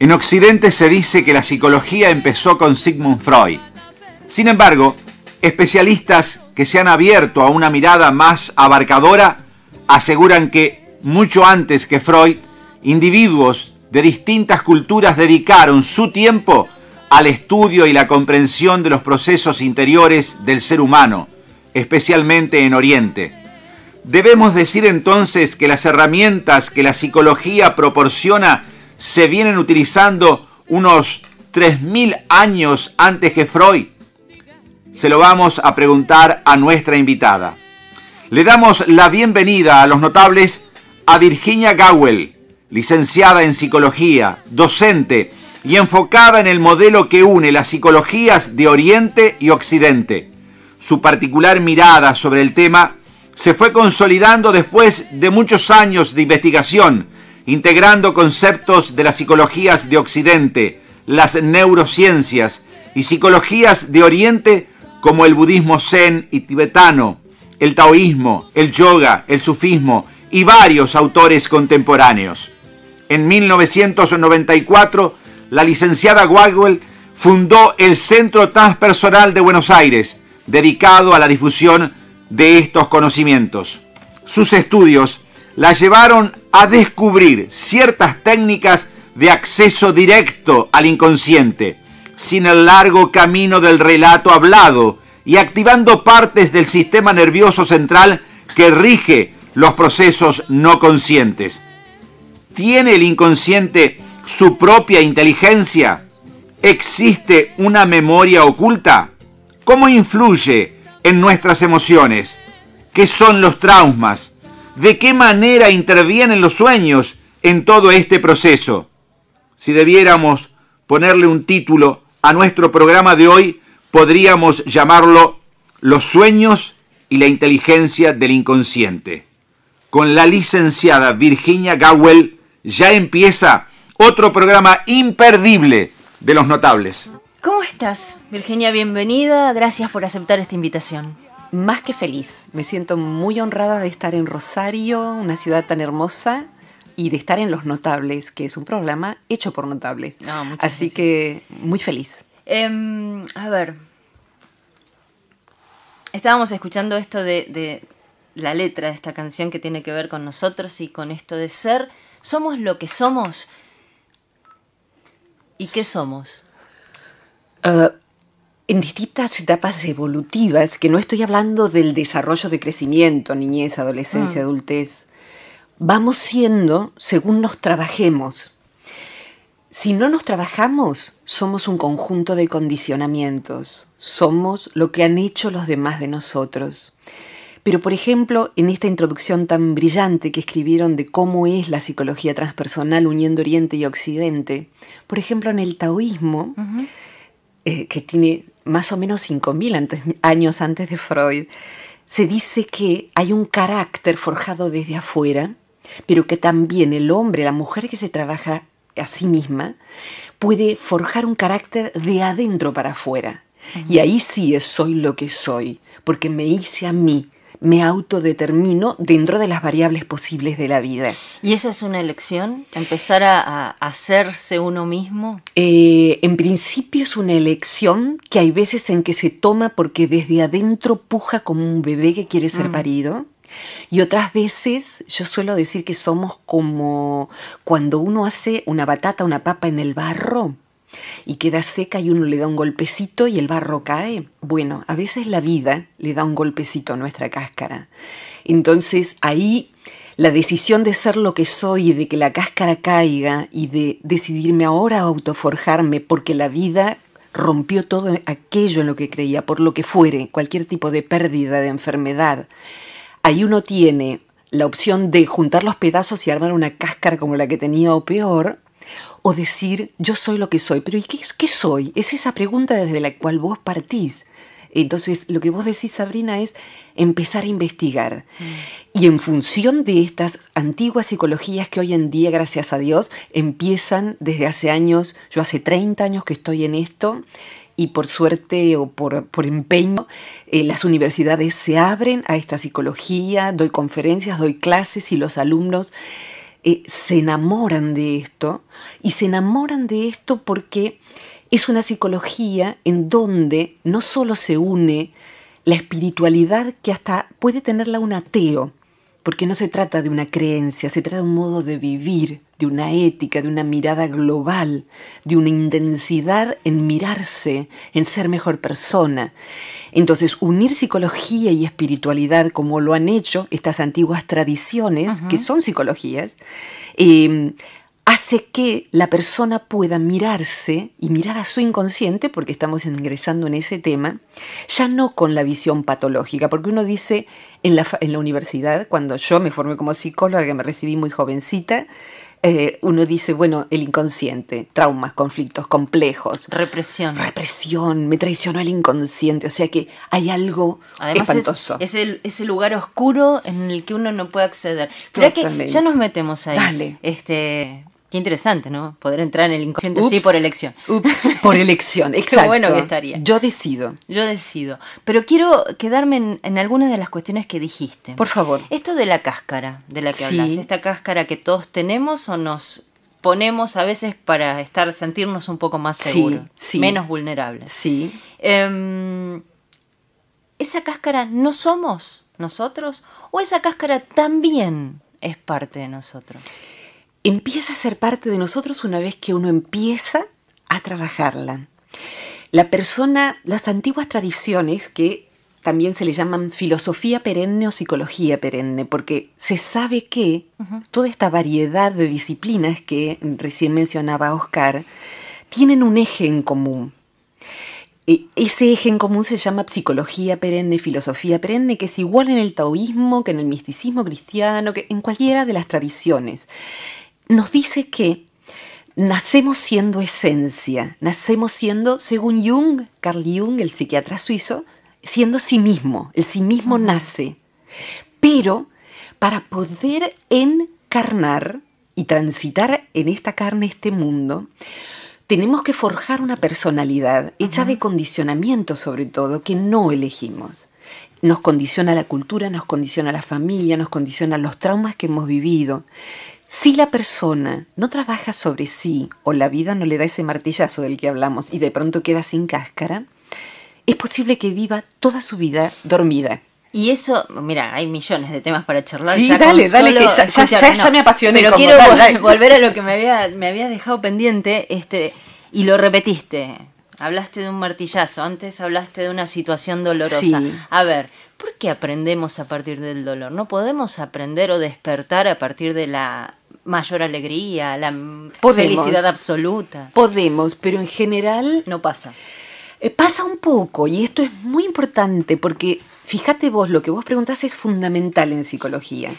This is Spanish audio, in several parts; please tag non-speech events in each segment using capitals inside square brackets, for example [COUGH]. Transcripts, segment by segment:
En Occidente se dice que la psicología empezó con Sigmund Freud. Sin embargo, especialistas que se han abierto a una mirada más abarcadora aseguran que, mucho antes que Freud, individuos de distintas culturas dedicaron su tiempo al estudio y la comprensión de los procesos interiores del ser humano, especialmente en Oriente. Debemos decir entonces que las herramientas que la psicología proporciona se vienen utilizando unos 3.000 años antes que Freud? Se lo vamos a preguntar a nuestra invitada. Le damos la bienvenida a los notables a Virginia Gowell, licenciada en psicología, docente y enfocada en el modelo que une las psicologías de Oriente y Occidente. Su particular mirada sobre el tema se fue consolidando después de muchos años de investigación integrando conceptos de las psicologías de Occidente, las neurociencias y psicologías de Oriente como el budismo zen y tibetano, el taoísmo, el yoga, el sufismo y varios autores contemporáneos. En 1994, la licenciada Wagwell fundó el Centro Transpersonal de Buenos Aires, dedicado a la difusión de estos conocimientos. Sus estudios la llevaron a descubrir ciertas técnicas de acceso directo al inconsciente, sin el largo camino del relato hablado y activando partes del sistema nervioso central que rige los procesos no conscientes. ¿Tiene el inconsciente su propia inteligencia? ¿Existe una memoria oculta? ¿Cómo influye en nuestras emociones? ¿Qué son los traumas? de qué manera intervienen los sueños en todo este proceso. Si debiéramos ponerle un título a nuestro programa de hoy, podríamos llamarlo Los sueños y la inteligencia del inconsciente. Con la licenciada Virginia Gowell ya empieza otro programa imperdible de los notables. ¿Cómo estás? Virginia, bienvenida. Gracias por aceptar esta invitación más que feliz. Me siento muy honrada de estar en Rosario, una ciudad tan hermosa, y de estar en Los Notables, que es un programa hecho por notables. Ah, Así que muy feliz. Em, a ver. Estábamos escuchando esto de, la letra de esta canción que tiene que ver con nosotros y con esto de ser. Somos lo que somos. ¿Y qué somos? Eh, en distintas etapas evolutivas, que no estoy hablando del desarrollo de crecimiento, niñez, adolescencia, mm. adultez, vamos siendo según nos trabajemos. Si no nos trabajamos, somos un conjunto de condicionamientos, somos lo que han hecho los demás de nosotros. Pero, por ejemplo, en esta introducción tan brillante que escribieron de cómo es la psicología transpersonal uniendo Oriente y Occidente, por ejemplo, en el taoísmo, eh, que tiene más o menos 5.000 años antes de Freud, se dice que hay un carácter forjado desde afuera, pero que también el hombre, la mujer que se trabaja a sí misma, puede forjar un carácter de adentro para afuera. Y ahí sí es soy lo que soy, porque me hice a mí, me autodetermino dentro de las variables posibles de la vida. ¿Y esa es una elección? ¿Empezar a, hacerse uno mismo? Eh, en principio es una elección que hay veces en que se toma porque desde adentro puja como un bebé que quiere ser mm. parido. Y otras veces yo suelo decir que somos como cuando uno hace una batata, una papa en el barro y queda seca y uno le da un golpecito y el barro cae. Bueno, a veces la vida le da un golpecito a nuestra cáscara. Entonces ahí la decisión de ser lo que soy y de que la cáscara caiga y de decidirme ahora a autoforjarme porque la vida rompió todo aquello en lo que creía, por lo que fuere, cualquier tipo de pérdida, de enfermedad. Ahí uno tiene la opción de juntar los pedazos y armar una cáscara como la que tenía o peor, o decir, yo soy lo que soy, pero ¿y qué, qué soy? Es esa pregunta desde la cual vos partís. Entonces, lo que vos decís, Sabrina, es empezar a investigar. Mm. Y en función de estas antiguas psicologías que hoy en día, gracias a Dios, empiezan desde hace años, yo hace 30 años que estoy en esto, y por suerte o por, empeño, eh, las universidades se abren a esta psicología, doy conferencias, doy clases y los alumnos eh, se enamoran de esto y se enamoran de esto porque es una psicología en donde no solo se une la espiritualidad que hasta puede tenerla un ateo, porque no se trata de una creencia, se trata de un modo de vivir, de una ética, de una mirada global, de una intensidad en mirarse, en ser mejor persona. Entonces, unir psicología y espiritualidad como lo han hecho estas antiguas tradiciones, que son psicologías, eh, hace que la persona pueda mirarse y mirar a su inconsciente, porque estamos ingresando en ese tema, ya no con la visión patológica, porque uno dice en la, en la universidad, cuando yo me formé como psicóloga, que me recibí muy jovencita, eh, uno dice, bueno, el inconsciente, traumas, conflictos complejos. Represión. Represión, me traicionó el inconsciente, o sea que hay algo espantoso. Es, es el, ese lugar oscuro en el que uno no puede acceder. Pero que ya nos metemos ahí. Dale. Este, Qué interesante, ¿no? Poder entrar en el inconsciente sí por elección. Ups, por elección, [LAUGHS] exacto. Qué bueno que estaría. Yo decido. Yo decido. Pero quiero quedarme en, alguna algunas de las cuestiones que dijiste. Por favor. Esto de la cáscara, de la que esta cáscara que todos tenemos o nos ponemos a veces para estar sentirnos un poco más seguros, menos vulnerables. Sí. Em, esa cáscara no somos nosotros o esa cáscara también es parte de nosotros empieza a ser parte de nosotros una vez que uno empieza a trabajarla. La persona, las antiguas tradiciones que también se le llaman filosofía perenne o psicología perenne, porque se sabe que toda esta variedad de disciplinas que recién mencionaba Oscar tienen un eje en común. E, ese eje en común se llama psicología perenne, filosofía perenne, que es igual en el taoísmo, que en el misticismo cristiano, que en cualquiera de las tradiciones nos dice que nacemos siendo esencia, nacemos siendo, según Jung, Carl Jung, el psiquiatra suizo, siendo sí mismo, el sí mismo nace. Pero para poder encarnar y transitar en esta carne, este mundo, tenemos que forjar una personalidad hecha de condicionamiento sobre todo, que no elegimos. Nos condiciona la cultura, nos condiciona la familia, nos condiciona los traumas que hemos vivido. Si la persona no trabaja sobre sí o la vida no le da ese martillazo del que hablamos y de pronto queda sin cáscara, es posible que viva toda su vida dormida. Y eso, mira, hay millones de temas para charlar. Sí, dale, dale, que ya, me apasioné. Pero quiero volver a lo que me había, dejado pendiente este, y lo repetiste. Hablaste de un martillazo, antes hablaste de una situación dolorosa. A ver, ¿por qué aprendemos a partir del dolor? ¿No podemos aprender o despertar a partir de la mayor alegría, la felicidad absoluta. Podemos, pero en general... No pasa. Eh, pasa un poco, y esto es muy importante, porque fíjate vos, lo que vos preguntás es fundamental en psicología.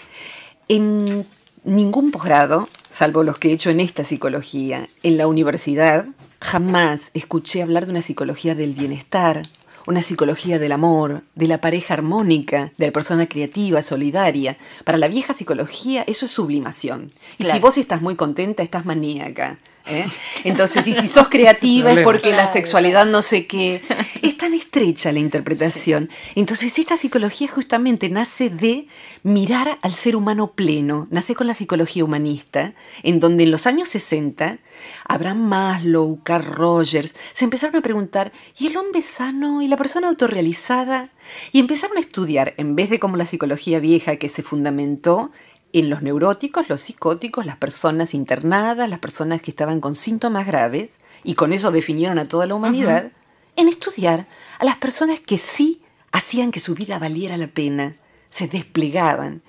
En ningún posgrado, salvo los que he hecho en esta psicología, en la universidad, jamás escuché hablar de una psicología del bienestar, una psicología del amor, de la pareja armónica, de la persona creativa, solidaria. Para la vieja psicología eso es sublimación. Y si vos estás muy contenta, estás maníaca. ¿eh? Entonces, y si sos creativa es porque la sexualidad no sé qué. Es tan estrecha la interpretación. Entonces, esta psicología justamente nace de mirar al ser humano pleno. Nace con la psicología humanista, en donde en los años 60, Abraham Maslow, Carl Rogers, se empezaron a preguntar, ¿y el hombre sano y la persona autorrealizada? Y empezaron a estudiar, en vez de como la psicología vieja que se fundamentó en los neuróticos, los psicóticos, las personas internadas, las personas que estaban con síntomas graves, y con eso definieron a toda la humanidad, en estudiar a las personas que sí hacían que su vida valiera la pena, se desplegaban.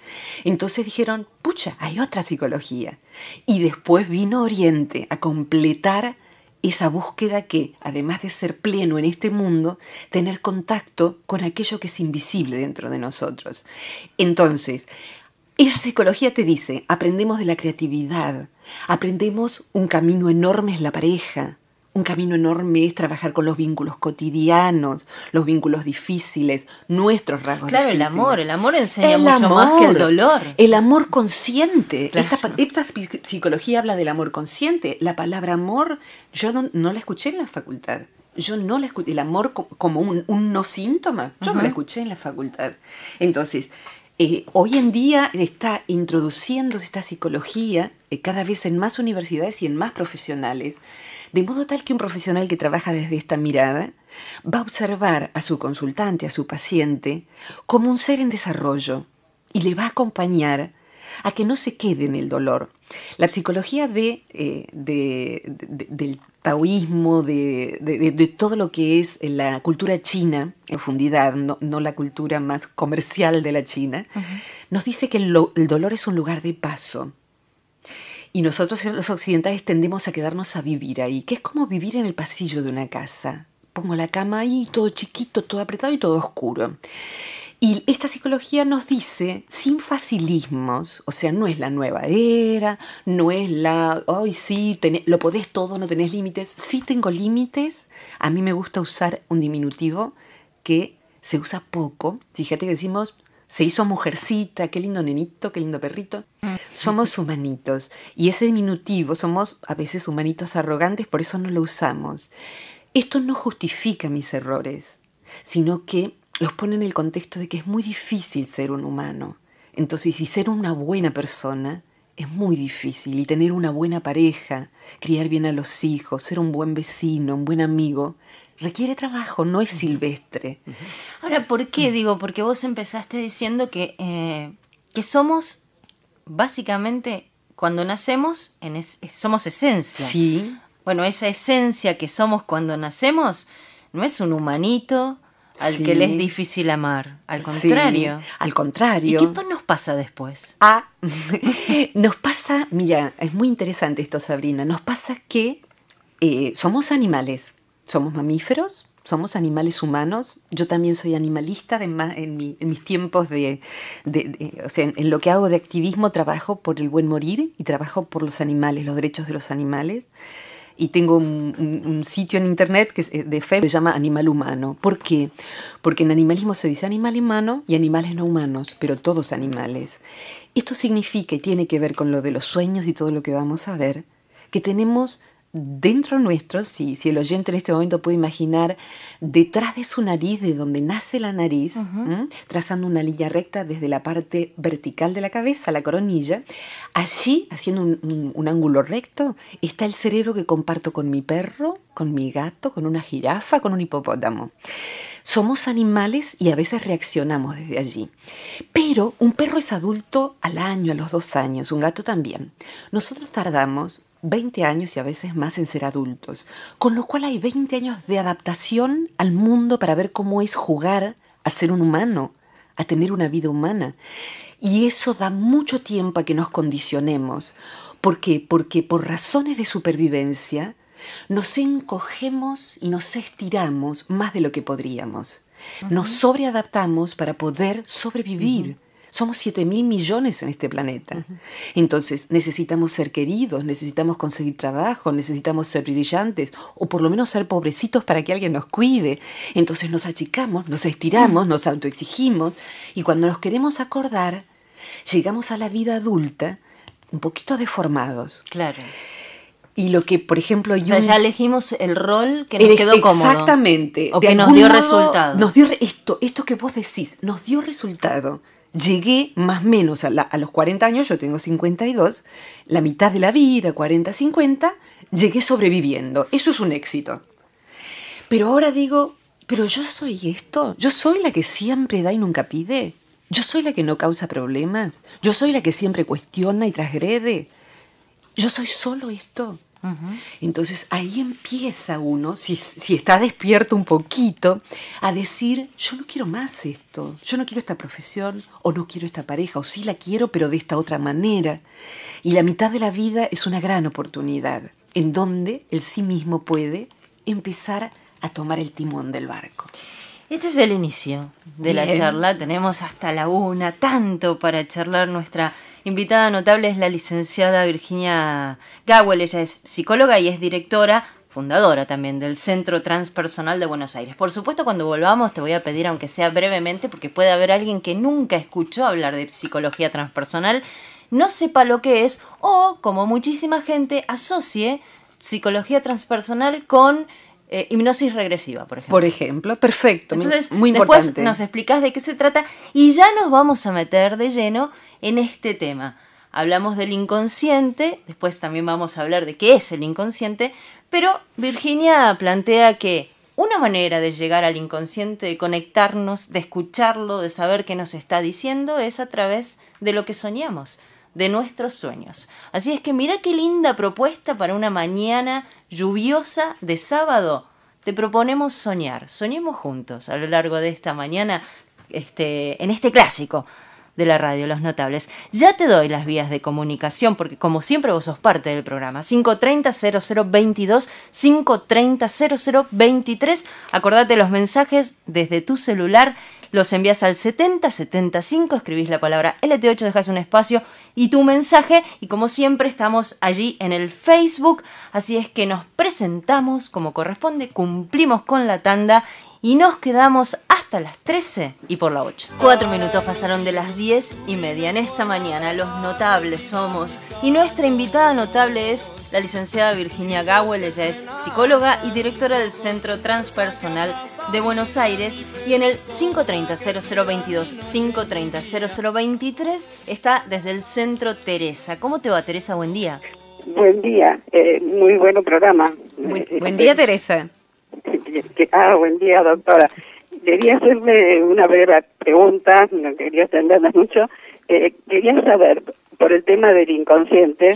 Entonces dijeron, pucha, hay otra psicología. Y después vino Oriente a completar esa búsqueda que, además de ser pleno en este mundo, tener contacto con aquello que es invisible dentro de nosotros. Entonces, esa psicología te dice, aprendemos de la creatividad, aprendemos un camino enorme es la pareja, un camino enorme es trabajar con los vínculos cotidianos, los vínculos difíciles, nuestros rasgos. Claro, el amor, el amor enseña mucho más que el dolor. El amor consciente. Esta, psicología habla del amor consciente. La palabra amor yo no, la escuché en la facultad. Yo no la escuché, el amor como un, no síntoma, yo no la escuché en la facultad. Entonces, eh, hoy en día está introduciéndose esta psicología eh, cada vez en más universidades y en más profesionales, de modo tal que un profesional que trabaja desde esta mirada va a observar a su consultante, a su paciente, como un ser en desarrollo y le va a acompañar a que no se quede en el dolor. La psicología de, eh, del taoísmo, de, todo lo que es eh, la cultura china en profundidad, no, la cultura más comercial de la China, nos dice que el, dolor es un lugar de paso. Y nosotros los occidentales tendemos a quedarnos a vivir ahí, que es como vivir en el pasillo de una casa. Pongo la cama ahí, todo chiquito, todo apretado y todo oscuro. Y esta psicología nos dice, sin facilismos, o sea, no es la nueva era, no es la, oh, sí, lo podés todo, no tenés límites. Sí tengo límites, a mí me gusta usar un diminutivo que se usa poco. Fíjate que decimos, se hizo mujercita, qué lindo nenito, qué lindo perrito. Mm. Somos humanitos y ese diminutivo, somos a veces humanitos arrogantes, por eso no lo usamos. Esto no justifica mis errores, sino que los pone en el contexto de que es muy difícil ser un humano. Entonces, si ser una buena persona es muy difícil y tener una buena pareja, criar bien a los hijos, ser un buen vecino, un buen amigo, requiere trabajo, no es silvestre. Ahora, ¿por qué digo? Porque vos empezaste diciendo que, eh, que somos básicamente cuando nacemos somos esencia. Sí. Bueno, esa esencia que somos cuando nacemos no es un humanito, al que le es difícil amar. Al contrario. al contrario. ¿Y qué nos pasa después? Ah, [LAUGHS] nos pasa, mira, es muy interesante esto, Sabrina. Nos pasa que eh, somos animales, somos mamíferos, somos animales humanos. Yo también soy animalista de en, mis tiempos de, o sea, en, en, lo que hago de activismo trabajo por el buen morir y trabajo por los animales, los derechos de los animales y tengo un, sitio en internet que es eh, de fe que se llama Animal Humano. ¿Por qué? Porque en animalismo se dice animal humano y animales no humanos, pero todos animales. Esto significa y tiene que ver con lo de los sueños y todo lo que vamos a ver, que tenemos dentro nuestro, si, el oyente en este momento puede imaginar, detrás de su nariz, de donde nace la nariz, trazando una línea recta desde la parte vertical de la cabeza, la coronilla, allí, haciendo un, un ángulo recto, está el cerebro que comparto con mi perro, con mi gato, con una jirafa, con un hipopótamo. Somos animales y a veces reaccionamos desde allí. Pero un perro es adulto al año, a los dos años, un gato también. Nosotros tardamos 20 años y a veces más en ser adultos, con lo cual hay 20 años de adaptación al mundo para ver cómo es jugar a ser un humano, a tener una vida humana. Y eso da mucho tiempo a que nos condicionemos. ¿Por qué? Porque por razones de supervivencia nos encogemos y nos estiramos más de lo que podríamos. Nos sobreadaptamos para poder sobrevivir. Somos 7 mil millones en este planeta. Entonces necesitamos ser queridos, necesitamos conseguir trabajo, necesitamos ser brillantes o por lo menos ser pobrecitos para que alguien nos cuide. Entonces nos achicamos, nos estiramos, mm. nos autoexigimos y cuando nos queremos acordar, llegamos a la vida adulta un poquito deformados. Claro. Y lo que, por ejemplo, yo. o sea, ya elegimos el rol que nos quedó cómodo. Exactamente. O que nos dio resultado. Nos dio esto, esto que vos decís, nos dio resultado llegué más o menos a, los 40 años, yo tengo 52, la mitad de la vida, 40, 50, llegué sobreviviendo. Eso es un éxito. Pero ahora digo, pero yo soy esto, yo soy la que siempre da y nunca pide, yo soy la que no causa problemas, yo soy la que siempre cuestiona y transgrede, yo soy solo esto. Entonces ahí empieza uno, si, si está despierto un poquito, a decir, yo no quiero más esto, yo no quiero esta profesión, o no quiero esta pareja, o sí la quiero, pero de esta otra manera. Y la mitad de la vida es una gran oportunidad, en donde el sí mismo puede empezar a tomar el timón del barco. Este es el inicio de la charla. Tenemos hasta la una, tanto para charlar. Nuestra invitada notable es la licenciada Virginia Gawel. Ella es psicóloga y es directora, fundadora también del Centro Transpersonal de Buenos Aires. Por supuesto, cuando volvamos te voy a pedir, aunque sea brevemente, porque puede haber alguien que nunca escuchó hablar de psicología transpersonal, no sepa lo que es o, como muchísima gente, asocie psicología transpersonal con eh, hipnosis regresiva, por ejemplo. Por ejemplo, perfecto. Entonces, después nos explicas de qué se trata y ya nos vamos a meter de lleno en este tema. Hablamos del inconsciente, después también vamos a hablar de qué es el inconsciente, pero Virginia plantea que una manera de llegar al inconsciente, de conectarnos, de escucharlo, de saber qué nos está diciendo, es a través de lo que soñamos, de nuestros sueños. Así es que mira qué linda propuesta para una mañana lluviosa de sábado, te proponemos soñar. Soñemos juntos a lo largo de esta mañana este, en este clásico de la radio, Los Notables. Ya te doy las vías de comunicación, porque como siempre vos sos parte del programa. 530-0022, 530-0023. Acordate los mensajes desde tu celular, los envías al 7075, escribís la palabra LT8, dejás un espacio y tu mensaje. Y como siempre estamos allí en el Facebook, así es que nos presentamos como corresponde, cumplimos con la tanda y nos quedamos hasta las 13 y por la 8. Cuatro minutos pasaron de las 10 y media. En esta mañana los notables somos y nuestra invitada notable es la licenciada Virginia Gawel. Ella es psicóloga y directora del Centro Transpersonal de Buenos Aires y en el 530-0022, 530-0023 está desde el Centro Teresa. ¿Cómo te va Teresa? Buen día. Buen día, eh, muy bueno programa. [LAUGHS] buen día Teresa. Ah, buen día, doctora. Quería hacerme una breve pregunta, no quería extenderla mucho. Eh, quería saber, por el tema del inconsciente,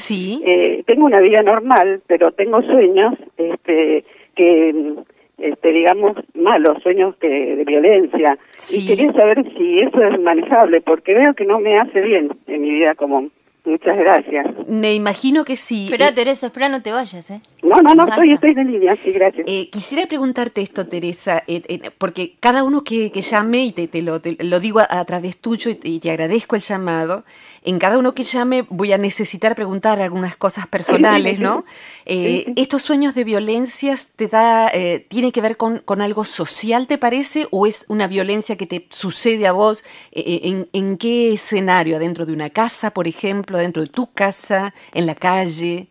eh, tengo una vida normal, pero tengo sueños este, que, este, digamos, malos, sueños que, de violencia. Y quería saber si eso es manejable, porque veo que no me hace bien en mi vida común. Muchas gracias. Me imagino que sí. Espera, eh, Teresa, espera, no te vayas, ¿eh? No, no, no, estoy, estoy de línea, sí, gracias. Eh, quisiera preguntarte esto, Teresa, eh, porque cada uno que, que llame, y te, lo, te lo, digo a, través tuyo y te agradezco el llamado, en cada uno que llame voy a necesitar preguntar algunas cosas personales, ¿no? [LAUGHS] Eh, ¿Estos sueños de violencias te da, eh, tiene que ver con, algo social, te parece, o es una violencia que te sucede a vos? Eh, en, qué escenario? ¿Adentro de una casa, por ejemplo? ¿Adentro de tu casa? ¿En la calle?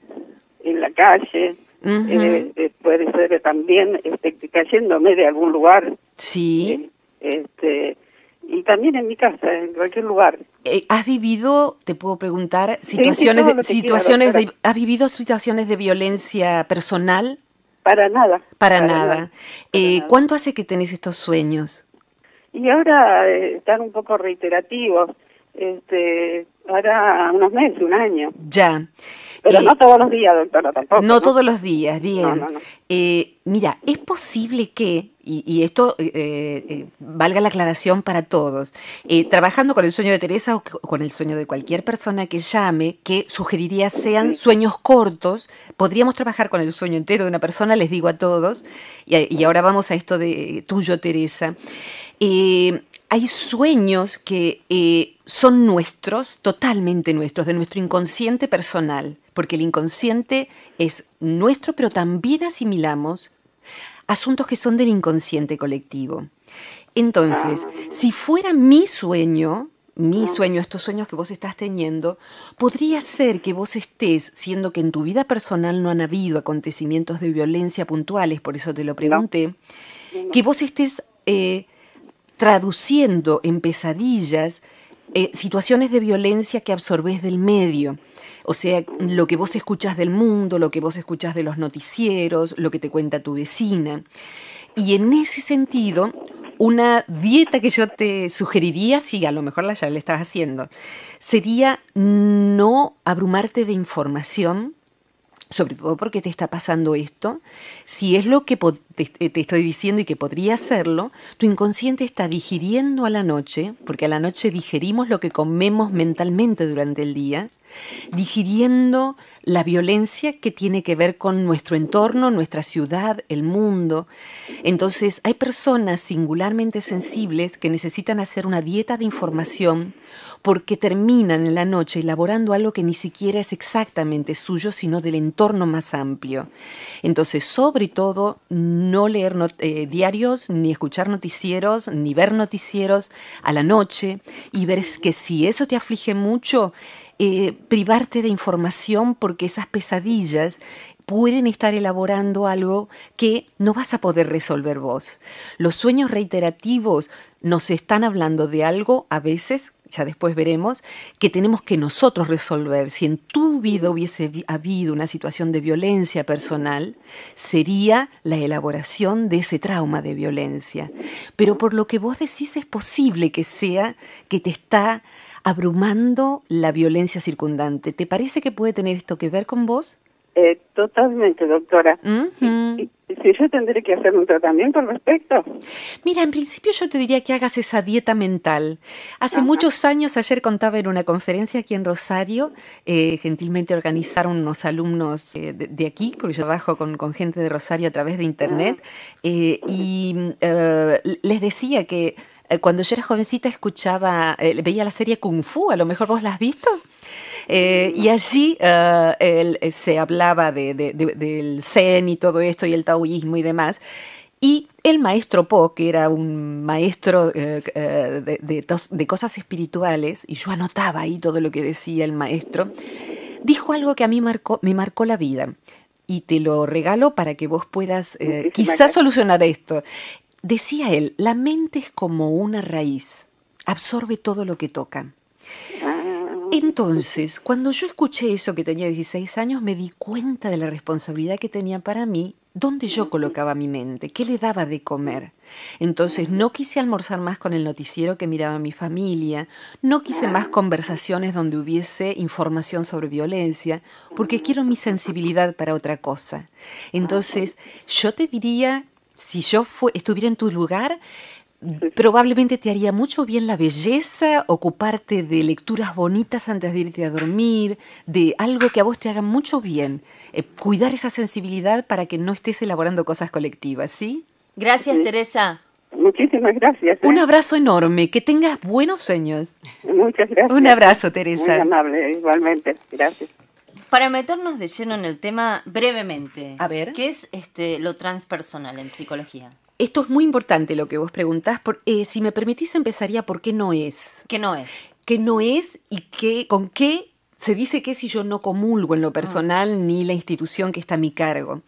En la calle. puede ser también este, cayéndome de algún lugar. Sí. este, y también en mi casa, en cualquier lugar. Eh, ¿Has vivido, te puedo preguntar, situaciones, de, situaciones ¿has vivido situaciones de violencia personal? Para nada. Para, eh, nada. ¿Cuánto hace que tenés estos sueños? Y ahora eh, están un poco reiterativos. Este, ahora unos meses, un año. Ya. Pero no todos los días, doctora, tampoco. No, todos los días, bien. mira, es posible que y, esto eh, eh, eh, valga la aclaración para todos, trabajando con el sueño de Teresa o con el sueño de cualquier persona que llame, que sugeriría sean sueños cortos, podríamos trabajar con el sueño entero de una persona, les digo a todos, y, ahora vamos a esto de tuyo, Teresa hay sueños que son nuestros, totalmente nuestros, de nuestro inconsciente personal, porque el inconsciente es nuestro, pero también asimilamos asuntos que son del inconsciente colectivo. Entonces, ah. si fuera mi sueño, mi ah. sueño, estos sueños que vos estás teniendo, podría ser que vos estés, siendo que en tu vida personal no han habido acontecimientos de violencia puntuales, por eso te lo pregunté, que vos estés eh, traduciendo en pesadillas eh, situaciones de violencia que absorbes del medio. O sea, lo que vos escuchás del mundo, lo que vos escuchás de los noticieros, lo que te cuenta tu vecina. Y en ese sentido, una dieta que yo te sugeriría, si a lo mejor la ya le estás haciendo, sería no abrumarte de información, sobre todo porque te está pasando esto, si es lo que eh, te estoy diciendo y que podría hacerlo, tu inconsciente está digiriendo a la noche, porque a la noche digerimos lo que comemos mentalmente durante el día, digiriendo la violencia que tiene que ver con nuestro entorno, nuestra ciudad, el mundo. Entonces hay personas singularmente sensibles que necesitan hacer una dieta de información porque terminan en la noche elaborando algo que ni siquiera es exactamente suyo, sino del entorno más amplio. Entonces, sobre todo, no leer eh, diarios, ni escuchar noticieros, ni ver noticieros a la noche y ver que si eso te aflige mucho, eh, privarte de información porque esas pesadillas pueden estar elaborando algo que no vas a poder resolver vos. Los sueños reiterativos nos están hablando de algo a veces ya después veremos, que tenemos que nosotros resolver. Si en tu vida hubiese habido una situación de violencia personal, sería la elaboración de ese trauma de violencia. Pero por lo que vos decís es posible que sea que te está abrumando la violencia circundante. ¿Te parece que puede tener esto que ver con vos? Eh, totalmente, doctora. Sí, yo tendré que hacer un tratamiento con respecto? Mira, en principio yo te diría que hagas esa dieta mental. Hace muchos años, ayer contaba en una conferencia aquí en Rosario, eh, gentilmente organizaron unos alumnos eh, de, aquí, porque yo trabajo con, gente de Rosario a través de Internet, ah. y les decía que eh, cuando yo era jovencita escuchaba, eh, veía la serie Kung Fu, a lo mejor vos la has visto. Eh, y allí se hablaba del Zen y todo esto y el taoísmo y demás. Y el maestro Po, que era un maestro de, de cosas espirituales, y yo anotaba ahí todo lo que decía el maestro, dijo algo que a mí me marcó la vida y te lo regalo para que vos puedas quizás solucionar esto. Decía él, la mente es como una raíz, absorbe todo lo que toca. Entonces, cuando yo escuché eso que tenía 16 años, me di cuenta de la responsabilidad que tenía para mí, dónde yo colocaba mi mente, qué le daba de comer. Entonces, no quise almorzar más con el noticiero que miraba mi familia, no quise más conversaciones donde hubiese información sobre violencia, porque quiero mi sensibilidad para otra cosa. Entonces, yo te diría si yo estuviera en tu lugar, probablemente te haría mucho bien la belleza, ocuparte de lecturas bonitas antes de irte a dormir, de algo que a vos te haga mucho bien, eh, cuidar esa sensibilidad para que no estés elaborando cosas colectivas, ¿sí? Gracias, Teresa. Muchísimas gracias. ¿eh? Un abrazo enorme, que tengas buenos sueños. Muchas gracias. Un abrazo, Teresa. Muy amable, igualmente. Gracias. Para meternos de lleno en el tema brevemente. A ver. ¿Qué es este, lo transpersonal en psicología? Esto es muy importante lo que vos preguntás. Eh, si me permitís, empezaría por qué no es. ¿Qué no es? ¿Qué no es y qué, con qué se dice que si yo no comulgo en lo ah. personal ni la institución que está a mi cargo.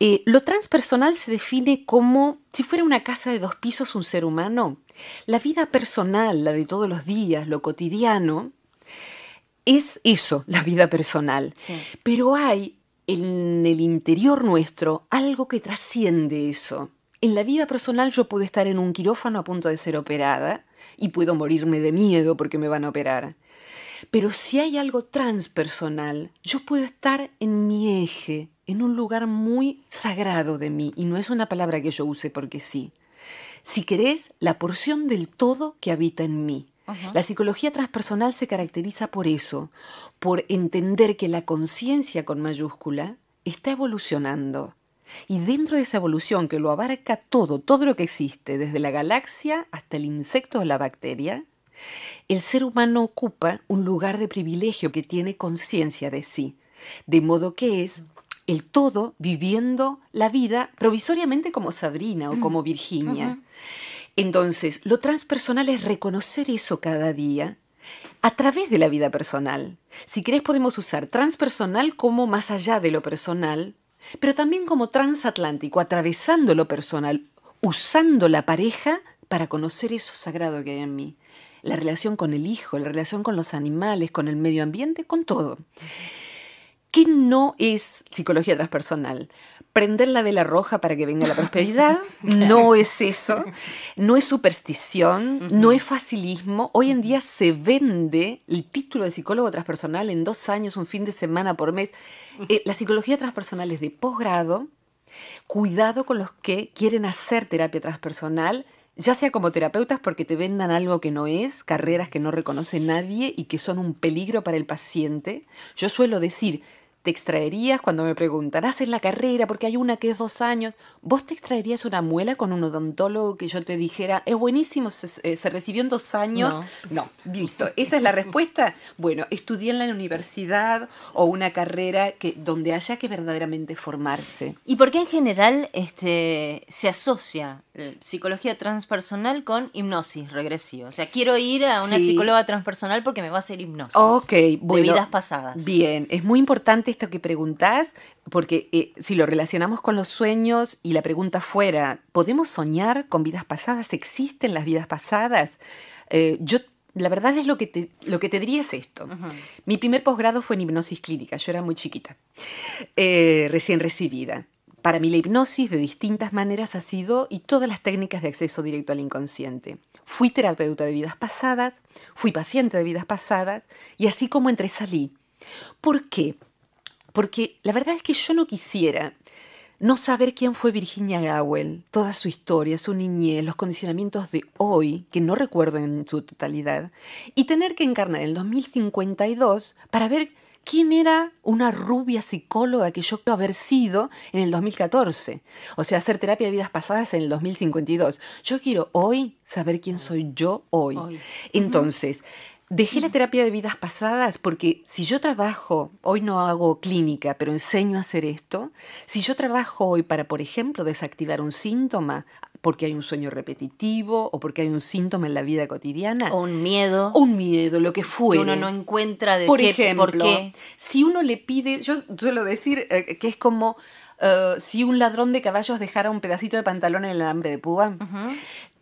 Eh, lo transpersonal se define como si fuera una casa de dos pisos un ser humano. La vida personal, la de todos los días, lo cotidiano, es eso, la vida personal. Pero hay en el interior nuestro algo que trasciende eso. En la vida personal yo puedo estar en un quirófano a punto de ser operada y puedo morirme de miedo porque me van a operar. Pero si hay algo transpersonal, yo puedo estar en mi eje, en un lugar muy sagrado de mí, y no es una palabra que yo use porque sí. Si querés, la porción del todo que habita en mí. La psicología transpersonal se caracteriza por eso, por entender que la conciencia con mayúscula está evolucionando. Y dentro de esa evolución que lo abarca todo, todo lo que existe, desde la galaxia hasta el insecto o la bacteria, el ser humano ocupa un lugar de privilegio que tiene conciencia de sí, de modo que es el todo viviendo la vida provisoriamente como Sabrina o como Virginia. Entonces, lo transpersonal es reconocer eso cada día a través de la vida personal. Si querés podemos usar transpersonal como más allá de lo personal, pero también como transatlántico, atravesando lo personal, usando la pareja para conocer eso sagrado que hay en mí. La relación con el hijo, la relación con los animales, con el medio ambiente, con todo. ¿Qué no es psicología transpersonal? prender la vela roja para que venga la [LAUGHS] prosperidad. No es eso. No es superstición, no es facilismo. Hoy en día se vende el título de psicólogo transpersonal en dos años, un fin de semana por mes. Eh, la psicología transpersonal es de posgrado. Cuidado con los que quieren hacer terapia transpersonal ya sea como terapeutas porque te vendan algo que no es, carreras que no reconoce nadie y que son un peligro para el paciente, yo suelo decir, ¿Te extraerías cuando me preguntan, en la carrera porque hay una que es dos años? ¿Vos te extraerías una muela con un odontólogo que yo te dijera, es buenísimo, se, recibió en dos años? No. visto listo. ¿Esa es la respuesta? [LAUGHS] Bueno, estudié en la universidad o una carrera que, donde haya que verdaderamente formarse. ¿Y por qué en general este, se asocia eh, psicología transpersonal con hipnosis regresiva. O sea, quiero ir a una psicóloga transpersonal porque me va a hacer hipnosis. De vidas pasadas. Bien, es muy importante esto que preguntás, porque eh, si lo relacionamos con los sueños y la pregunta fuera, ¿podemos soñar con vidas pasadas? ¿Existen las vidas pasadas? Eh, yo la verdad es lo que te, lo que te diría es esto. Mi primer posgrado fue en hipnosis clínica, yo era muy chiquita, recién recibida. Para mí la hipnosis de distintas maneras ha sido y todas las técnicas de acceso directo al inconsciente. Fui terapeuta de vidas pasadas, fui paciente de vidas pasadas y así como entresalí. salí. ¿Por qué? Porque la verdad es que yo no quisiera no saber quién fue Virginia Gowell, toda su historia, su niñez, los condicionamientos de hoy, que no recuerdo en su totalidad, y tener que encarnar en 2052 para ver ¿Quién era una rubia psicóloga que yo quiero haber sido en el 2014? O sea, hacer terapia de vidas pasadas en el 2052. Yo quiero hoy saber quién soy yo hoy. Entonces, dejé la terapia de vidas pasadas porque si yo trabajo, hoy no hago clínica, pero enseño a hacer esto, si yo trabajo hoy para, por ejemplo, desactivar un síntoma, porque hay un sueño repetitivo o porque hay un síntoma en la vida cotidiana. O un miedo. un miedo, lo que fue. Que uno no encuentra de por qué, por qué. si uno le pide, yo suelo decir eh, que es como eh, si un ladrón de caballos dejara un pedacito de pantalón en el alambre de púa.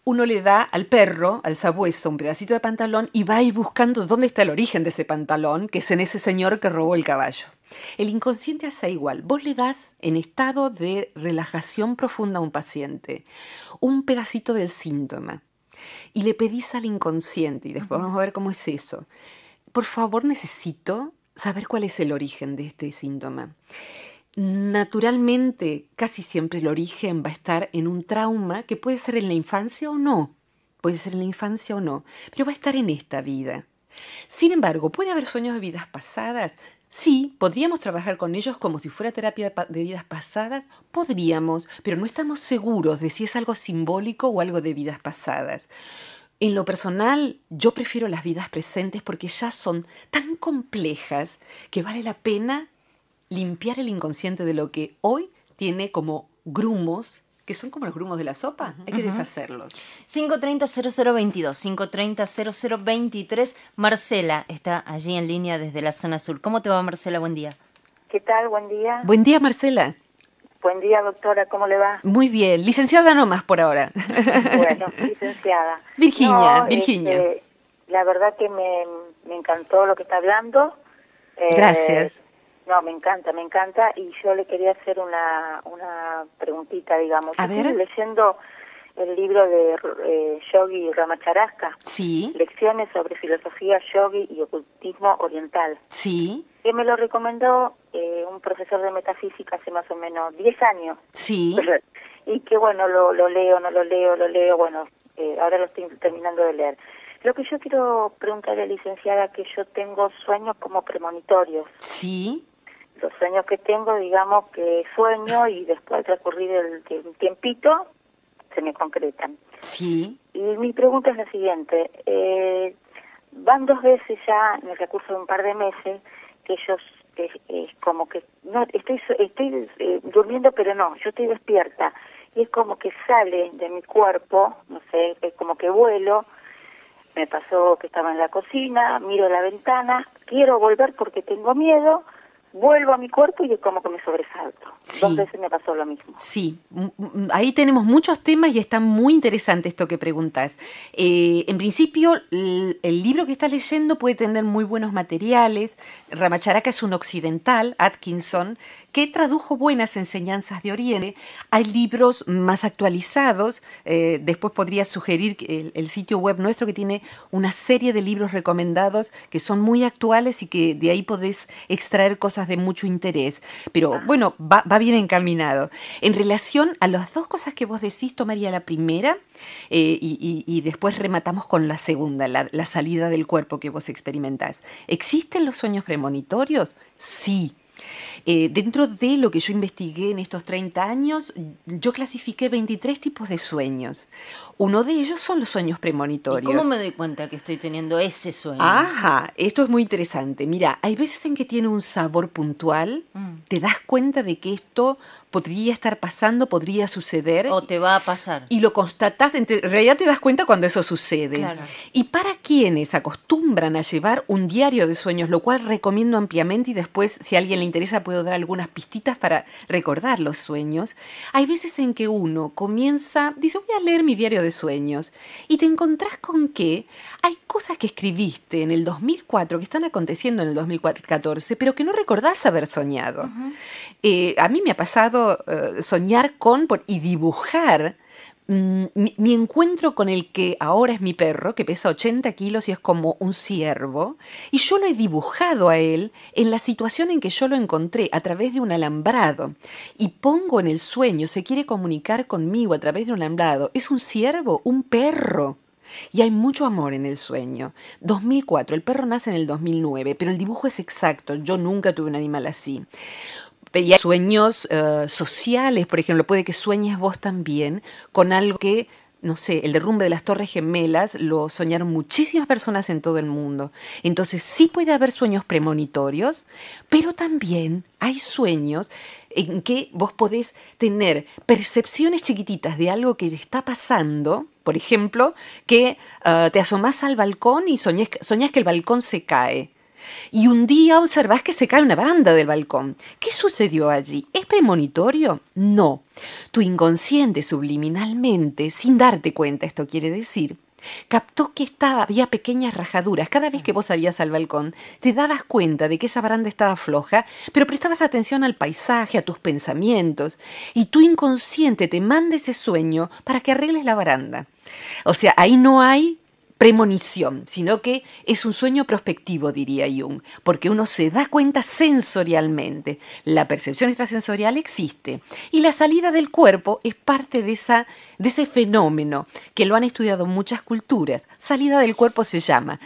uno le da al perro, al sabueso, un pedacito de pantalón y va a ir buscando dónde está el origen de ese pantalón, que es en ese señor que robó el caballo. El inconsciente hace igual. Vos le das en estado de relajación profunda a un paciente un pedacito del síntoma y le pedís al inconsciente, y después vamos a ver cómo es eso, por favor necesito saber cuál es el origen de este síntoma. Naturalmente, casi siempre el origen va a estar en un trauma que puede ser en la infancia o no, puede ser en la infancia o no, pero va a estar en esta vida. Sin embargo, ¿puede haber sueños de vidas pasadas? Sí, podríamos trabajar con ellos como si fuera terapia de vidas pasadas, podríamos, pero no estamos seguros de si es algo simbólico o algo de vidas pasadas. En lo personal, yo prefiero las vidas presentes porque ya son tan complejas que vale la pena limpiar el inconsciente de lo que hoy tiene como grumos que son como los grumos de la sopa, hay que deshacerlos. 530-0022, 530-0023. Marcela está allí en línea desde la zona azul ¿Cómo te va, Marcela? Buen día. ¿Qué tal? Buen día. Buen día, Marcela. Buen día, doctora. ¿Cómo le va? Muy bien. Licenciada nomás por ahora. Bueno, [LAUGHS] licenciada. Virginia, Virginia. Este, la verdad que me, encantó lo que está hablando. Eh, Gracias. No, me encanta, me encanta. Y yo le quería hacer una, una preguntita, digamos. A ver. leyendo el libro de eh, Yogi Ramacharasca. Sí. Lecciones sobre filosofía, yogi y ocultismo oriental. Sí. Que me lo recomendó eh, un profesor de metafísica hace más o menos 10 años. Sí. [LAUGHS] y que bueno, lo, lo leo, no lo leo, lo leo, bueno, eh, ahora lo estoy terminando de leer. Lo que yo quiero preguntarle, licenciada, que yo tengo sueños como premonitorios. Sí los sueños que tengo, digamos que sueño y después de transcurrir el, tiempito se me concretan. Sí. Y mi pregunta es la siguiente. Eh, van dos veces ya en el recurso de un par de meses que yo es, como que no estoy estoy eh, durmiendo pero no yo estoy despierta y es como que sale de mi cuerpo no sé es como que vuelo me pasó que estaba en la cocina miro la ventana quiero volver porque tengo miedo vuelvo a mi cuerpo y es como que me sobresalto. Sí. Dos veces me pasó lo mismo. Sí, ahí tenemos muchos temas y está muy interesante esto que preguntas. Eh, en principio, el, libro que estás leyendo puede tener muy buenos materiales. Ramacharaca es un occidental, Atkinson, ¿Qué tradujo buenas enseñanzas de Oriente. Hay libros más actualizados. Eh, después podría sugerir el, el sitio web nuestro que tiene una serie de libros recomendados que son muy actuales y que de ahí podés extraer cosas de mucho interés. Pero ah. bueno, va, bien encaminado. En relación a las dos cosas que vos decís, tomaría la primera eh, y, después rematamos con la segunda, la, la salida del cuerpo que vos experimentás. ¿Existen los sueños premonitorios? Sí, eh, dentro de lo que yo investigué en estos 30 años, yo clasifiqué 23 tipos de sueños. Uno de ellos son los sueños premonitorios. ¿Cómo me doy cuenta que estoy teniendo ese sueño? Ajá, esto es muy interesante. Mira, hay veces en que tiene un sabor puntual, mm. te das cuenta de que esto podría estar pasando, podría suceder. O te va a pasar. Y lo constatas, en realidad te das cuenta cuando eso sucede. Y para quienes acostumbran a llevar un diario de sueños, lo cual recomiendo ampliamente y después, si a alguien le interesa, puedo dar algunas pistitas para recordar los sueños, hay veces en que uno comienza, dice, voy a leer mi diario de sueños, y te encontrás con que hay cosas que escribiste en el 2004, que están aconteciendo en el 2014, pero que no recordás haber soñado. Eh, a mí me ha pasado eh, soñar con y dibujar mm, mi, mi, encuentro con el que ahora es mi perro, que pesa 80 kilos y es como un ciervo, y yo lo he dibujado a él en la situación en que yo lo encontré, a través de un alambrado, y pongo en el sueño, se quiere comunicar conmigo a través de un alambrado, es un ciervo, un perro. Y hay mucho amor en el sueño. 2004, el perro nace en el 2009, pero el dibujo es exacto, yo nunca tuve un animal así. Y hay sueños eh, sociales, por ejemplo, puede que sueñes vos también con algo que no sé, el derrumbe de las Torres Gemelas lo soñaron muchísimas personas en todo el mundo. Entonces sí puede haber sueños premonitorios, pero también hay sueños en que vos podés tener percepciones chiquititas de algo que está pasando, por ejemplo, que eh, te asomás al balcón y soñás, soñás que el balcón se cae y un día observas que se cae una baranda del balcón. ¿Qué sucedió allí? ¿Es premonitorio? No. Tu inconsciente subliminalmente, sin darte cuenta, esto quiere decir, captó que estaba, había pequeñas rajaduras. Cada vez que vos salías al balcón, te dabas cuenta de que esa baranda estaba floja, pero prestabas atención al paisaje, a tus pensamientos, y tu inconsciente te manda ese sueño para que arregles la baranda. O sea, ahí no hay premonición, sino que es un sueño prospectivo, diría Jung, porque uno se da cuenta sensorialmente. La percepción extrasensorial existe y la salida del cuerpo es parte de, esa, de ese fenómeno que lo han estudiado muchas culturas. Salida del cuerpo se llama.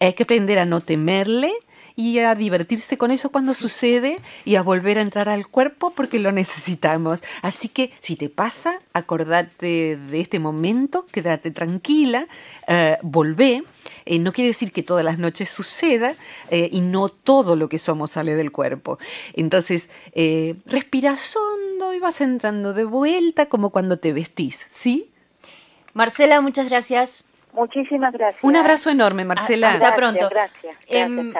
Hay que aprender a no temerle, y a divertirse con eso cuando sucede y a volver a entrar al cuerpo porque lo necesitamos. Así que si te pasa, acordate de este momento, quédate tranquila, eh, volvé. Eh, no quiere decir que todas las noches suceda eh, y no todo lo que somos sale del cuerpo. Entonces, eh, respira hondo y vas entrando de vuelta como cuando te vestís, ¿sí? Marcela, muchas gracias. Muchísimas gracias. Un abrazo enorme, ah, Marcela. Hasta pronto. Gracias. Em,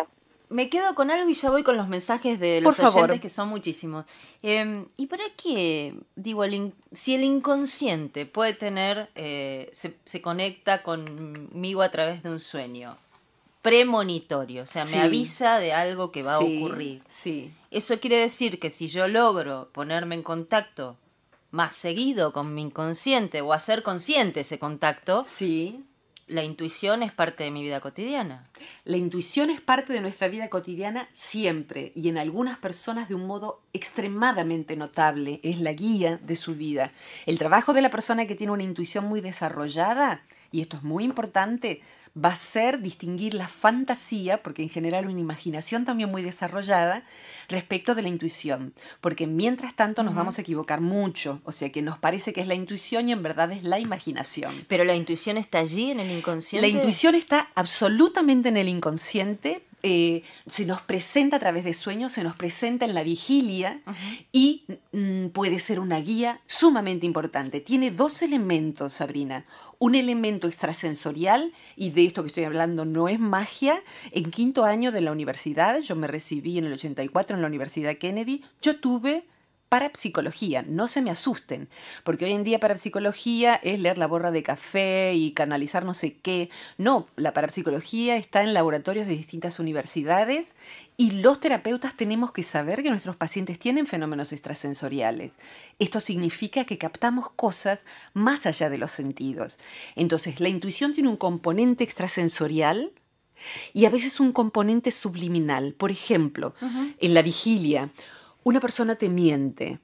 me quedo con algo y ya voy con los mensajes de los oyentes que son muchísimos. Em, ¿Y para qué? Digo, si el inconsciente puede tener, eh, se, conecta conmigo a través de un sueño premonitorio, o sea, me avisa de algo que va a ocurrir. Sí. Eso quiere decir que si yo logro ponerme en contacto más seguido con mi inconsciente o hacer consciente ese contacto, sí la intuición es parte de mi vida cotidiana. La intuición es parte de nuestra vida cotidiana siempre y en algunas personas de un modo extremadamente notable. Es la guía de su vida. El trabajo de la persona que tiene una intuición muy desarrollada, y esto es muy importante, va a ser distinguir la fantasía, porque en general una imaginación también muy desarrollada, respecto de la intuición, porque mientras tanto nos vamos a equivocar mucho, o sea que nos parece que es la intuición y en verdad es la imaginación. Pero la intuición está allí, en el inconsciente. La intuición está absolutamente en el inconsciente, eh, se nos presenta a través de sueños, se nos presenta en la vigilia y mm, puede ser una guía sumamente importante. Tiene dos elementos, Sabrina. Un elemento extrasensorial, y de esto que estoy hablando no es magia. En quinto año de la universidad, yo me recibí en el 84 en la Universidad Kennedy, yo tuve parapsicología, no se me asusten, porque hoy en día parapsicología es leer la borra de café y canalizar no sé qué. No, la parapsicología está en laboratorios de distintas universidades y los terapeutas tenemos que saber que nuestros pacientes tienen fenómenos extrasensoriales. Esto significa que captamos cosas más allá de los sentidos. Entonces, la intuición tiene un componente extrasensorial y a veces un componente subliminal. Por ejemplo, en la vigilia una persona te miente,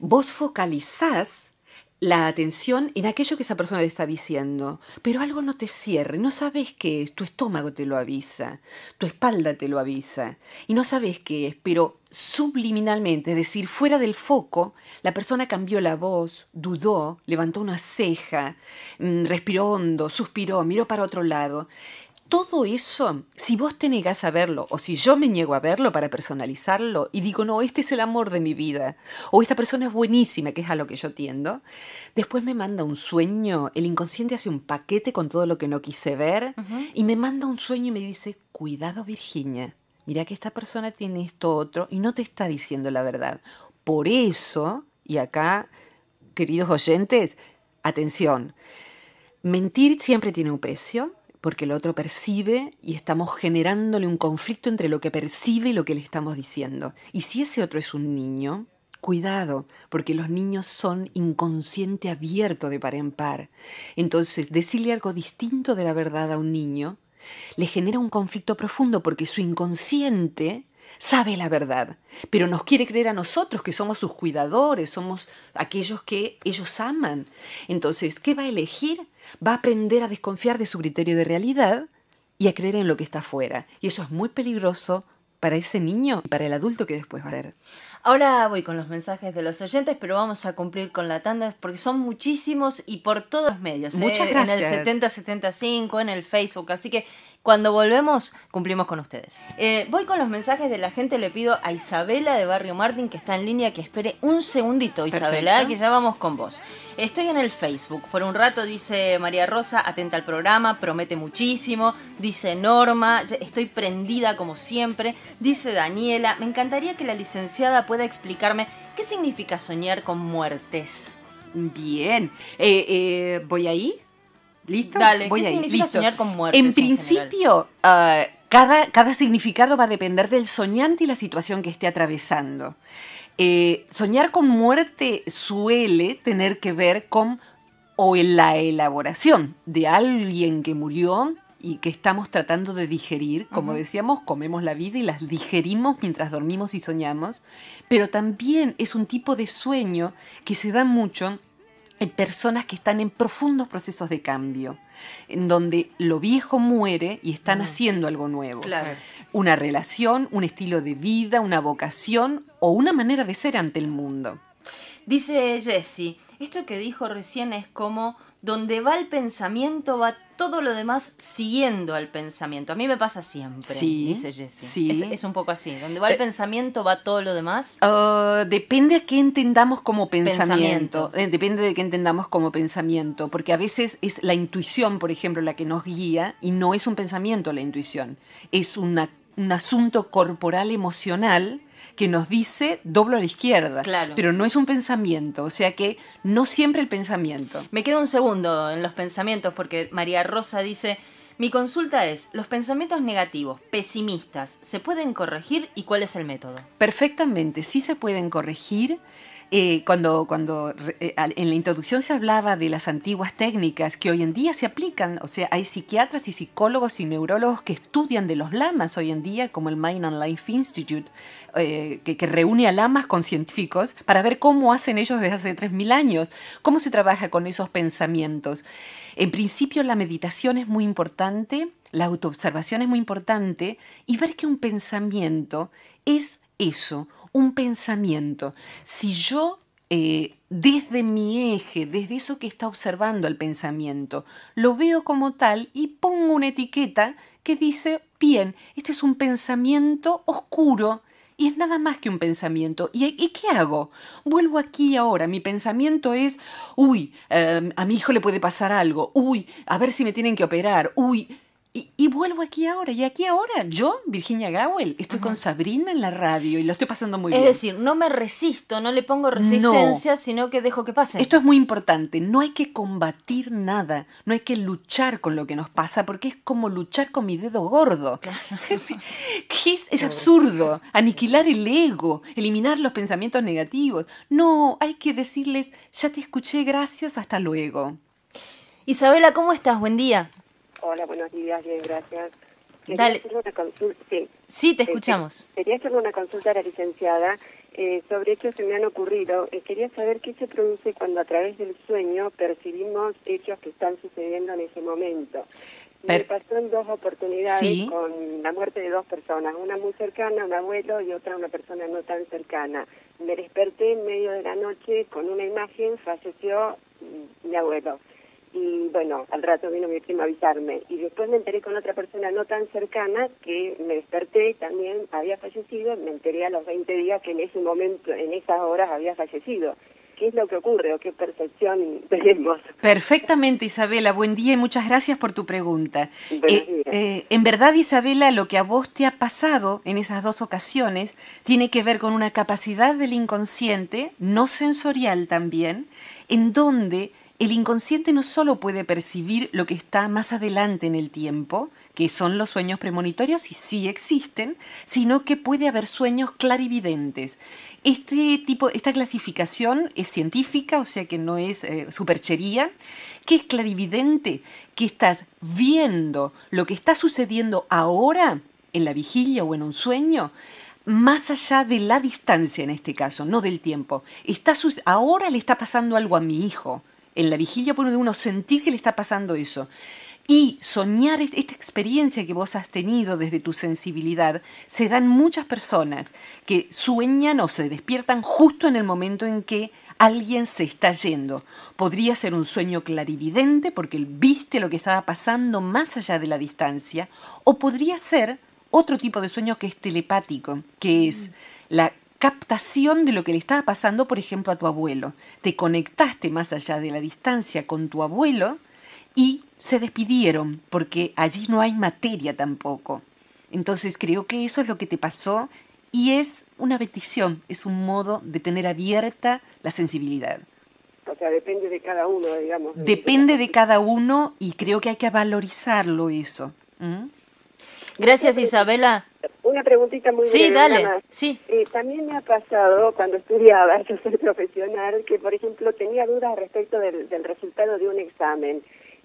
vos focalizás la atención en aquello que esa persona te está diciendo, pero algo no te cierre, no sabes qué es, tu estómago te lo avisa, tu espalda te lo avisa, y no sabes qué es, pero subliminalmente, es decir, fuera del foco, la persona cambió la voz, dudó, levantó una ceja, mm, respiró hondo, suspiró, miró para otro lado todo eso, si vos te negás a verlo, o si yo me niego a verlo para personalizarlo y digo, no, este es el amor de mi vida, o esta persona es buenísima, que es a lo que yo tiendo, después me manda un sueño, el inconsciente hace un paquete con todo lo que no quise ver, y me manda un sueño y me dice, cuidado Virginia, mira que esta persona tiene esto otro y no te está diciendo la verdad. Por eso, y acá, queridos oyentes, atención, mentir siempre tiene un precio porque el otro percibe y estamos generándole un conflicto entre lo que percibe y lo que le estamos diciendo. Y si ese otro es un niño, cuidado, porque los niños son inconsciente abierto de par en par. Entonces, decirle algo distinto de la verdad a un niño le genera un conflicto profundo porque su inconsciente sabe la verdad, pero nos quiere creer a nosotros que somos sus cuidadores, somos aquellos que ellos aman. Entonces, ¿qué va a elegir? Va a aprender a desconfiar de su criterio de realidad y a creer en lo que está afuera. Y eso es muy peligroso para ese niño y para el adulto que después va a ser. Ahora voy con los mensajes de los oyentes, pero vamos a cumplir con la tanda porque son muchísimos y por todos los medios. ¿eh? Muchas gracias. En el 7075, en el Facebook, así que cuando volvemos, cumplimos con ustedes. Eh, voy con los mensajes de la gente. Le pido a Isabela de Barrio Martín, que está en línea, que espere un segundito, Isabela, que ya vamos con vos. Estoy en el Facebook. Por un rato dice María Rosa, atenta al programa, promete muchísimo. Dice Norma, estoy prendida como siempre. Dice Daniela, me encantaría que la licenciada pueda explicarme qué significa soñar con muertes. Bien, eh, eh, voy ahí. ¿Listo? Voy a ahí. soñar con muerte? En principio, ah, cada, cada significado va a depender del soñante y la situación que esté atravesando. Eh, soñar con muerte suele tener que ver con o en la elaboración de alguien que murió y que estamos tratando de digerir. Como decíamos, comemos la vida y las digerimos mientras dormimos y soñamos. Pero también es un tipo de sueño que se da mucho en personas que están en profundos procesos de cambio, en donde lo viejo muere y están mm. haciendo algo nuevo. Una relación, un estilo de vida, una vocación o una manera de ser ante el mundo. Dice Jesse, esto que dijo recién es como donde va el pensamiento, va todo lo demás siguiendo al pensamiento. A mí me pasa siempre, dice Jessie. Es, un poco así. Donde va el eh, pensamiento, va todo lo demás. Oh, depende a qué entendamos como pensamiento. Eh, depende de qué entendamos como pensamiento. Porque a veces es la intuición, por ejemplo, la que nos guía y no es un pensamiento la intuición. Es un asunto corporal emocional que nos dice doblo a la izquierda. Claro. Pero no es un pensamiento, o sea que no siempre el pensamiento. Me queda un segundo en los pensamientos porque María Rosa dice, mi consulta es, ¿los pensamientos negativos, pesimistas, se pueden corregir y cuál es el método? Perfectamente, sí se pueden corregir eh, cuando, eh, en la introducción se hablaba de las antiguas técnicas que hoy en día se aplican, o sea, hay psiquiatras y psicólogos y neurólogos que estudian de los lamas hoy en día, como el Mind and Life Institute, eh, que, reúne a lamas con científicos para ver cómo hacen ellos desde hace 3.000 años, cómo se trabaja con esos pensamientos. En principio la meditación es muy importante, la autoobservación es muy importante y ver que un pensamiento es eso, un pensamiento. Si yo eh, desde mi eje, desde eso que está observando el pensamiento, lo veo como tal y pongo una etiqueta que dice, bien, este es un pensamiento oscuro, y es nada más que un pensamiento. ¿Y, qué hago? Vuelvo aquí ahora. Mi pensamiento es, uy, eh, a mi hijo le puede pasar algo. Uy, a ver si me tienen que operar. Uy, y, vuelvo aquí ahora, y aquí ahora, yo, Virginia Gawel, estoy con Sabrina en la radio y lo estoy pasando muy bien. Es decir, no me resisto, no le pongo resistencia, sino que dejo que pase. Esto es muy importante, no hay que combatir nada, no hay que luchar con lo que nos pasa, porque es como luchar con mi dedo gordo. [LAUGHS] es, es absurdo, aniquilar el ego, eliminar los pensamientos negativos. No, hay que decirles, ya te escuché, gracias, hasta luego. Isabela, ¿cómo estás? Buen día. Hola, buenos días, bien, gracias. Quería Sí. te este, escuchamos. quería hacerle una consulta a la licenciada eh, sobre hechos que me han ocurrido. Eh, quería saber qué se produce cuando a través del sueño percibimos hechos que están sucediendo en ese momento. Me pasó en dos oportunidades con la muerte de dos personas, una muy cercana, un abuelo, y otra una persona no tan cercana. Me desperté en medio de la noche con una imagen, falleció mi abuelo y mm, bueno, al rato vino mi prima a avisarme y después me enteré con otra persona no tan cercana que me desperté, también había fallecido, me enteré a los 20 días que en ese momento, en esas horas había fallecido. ¿Qué es lo que ocurre o qué percepción [LAUGHS] tenemos? Perfectamente, Isabela. Buen día y muchas gracias por tu pregunta. Eh, eh, en verdad, Isabela, lo que a vos te ha pasado en esas dos ocasiones tiene que ver con una capacidad del inconsciente, no sensorial también, en donde el inconsciente no solo puede percibir lo que está más adelante en el tiempo, que son los sueños premonitorios y sí existen, sino que puede haber sueños clarividentes. Este tipo, esta clasificación es científica, o sea que no es eh, superchería, ¿Qué es clarividente, que estás viendo lo que está sucediendo ahora en la vigilia o en un sueño, más allá de la distancia en este caso, no del tiempo. ahora le está pasando algo a mi hijo, en la vigilia de uno sentir que le está pasando eso. Y soñar esta experiencia que vos has tenido desde tu sensibilidad, se dan muchas personas que sueñan o se despiertan justo en el momento en que alguien se está yendo. Podría ser un sueño clarividente porque viste lo que estaba pasando más allá de la distancia, o podría ser otro tipo de sueño que es telepático, que es mm. la captación de lo que le estaba pasando, por ejemplo, a tu abuelo. Te conectaste más allá de la distancia con tu abuelo y se despidieron, porque allí no hay materia tampoco. Entonces creo que eso es lo que te pasó y es una petición, es un modo de tener abierta la sensibilidad. O sea, depende de cada uno, digamos. Depende de cada uno y creo que hay que valorizarlo eso. Gracias, Isabela. Una preguntita muy buena. Sí, dale. Sí. Eh, también me ha pasado cuando estudiaba, [LAUGHS] yo soy profesional, que por ejemplo tenía dudas respecto del, resultado de un examen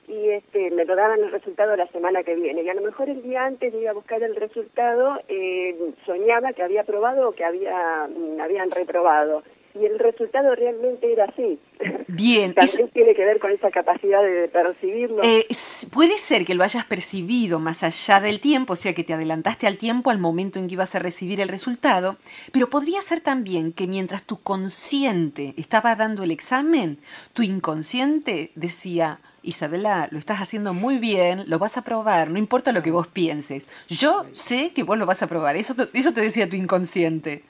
y este, me lo daban el resultado la semana que viene. Y a lo mejor el día antes de ir a buscar el resultado, eh, soñaba que había probado o que había, mm, habían reprobado y el resultado realmente era así. Bien. [LAUGHS] También tiene que ver con esa capacidad de percibirlo. Eh, puede ser que lo hayas percibido más allá del tiempo, o sea que te adelantaste al tiempo al momento en que ibas a recibir el resultado, pero podría ser también que mientras tu consciente estaba dando el examen, tu inconsciente decía, Isabela, lo estás haciendo muy bien, lo vas a probar, no importa lo que vos pienses. Yo sé que vos lo vas a probar, eso eso te decía tu inconsciente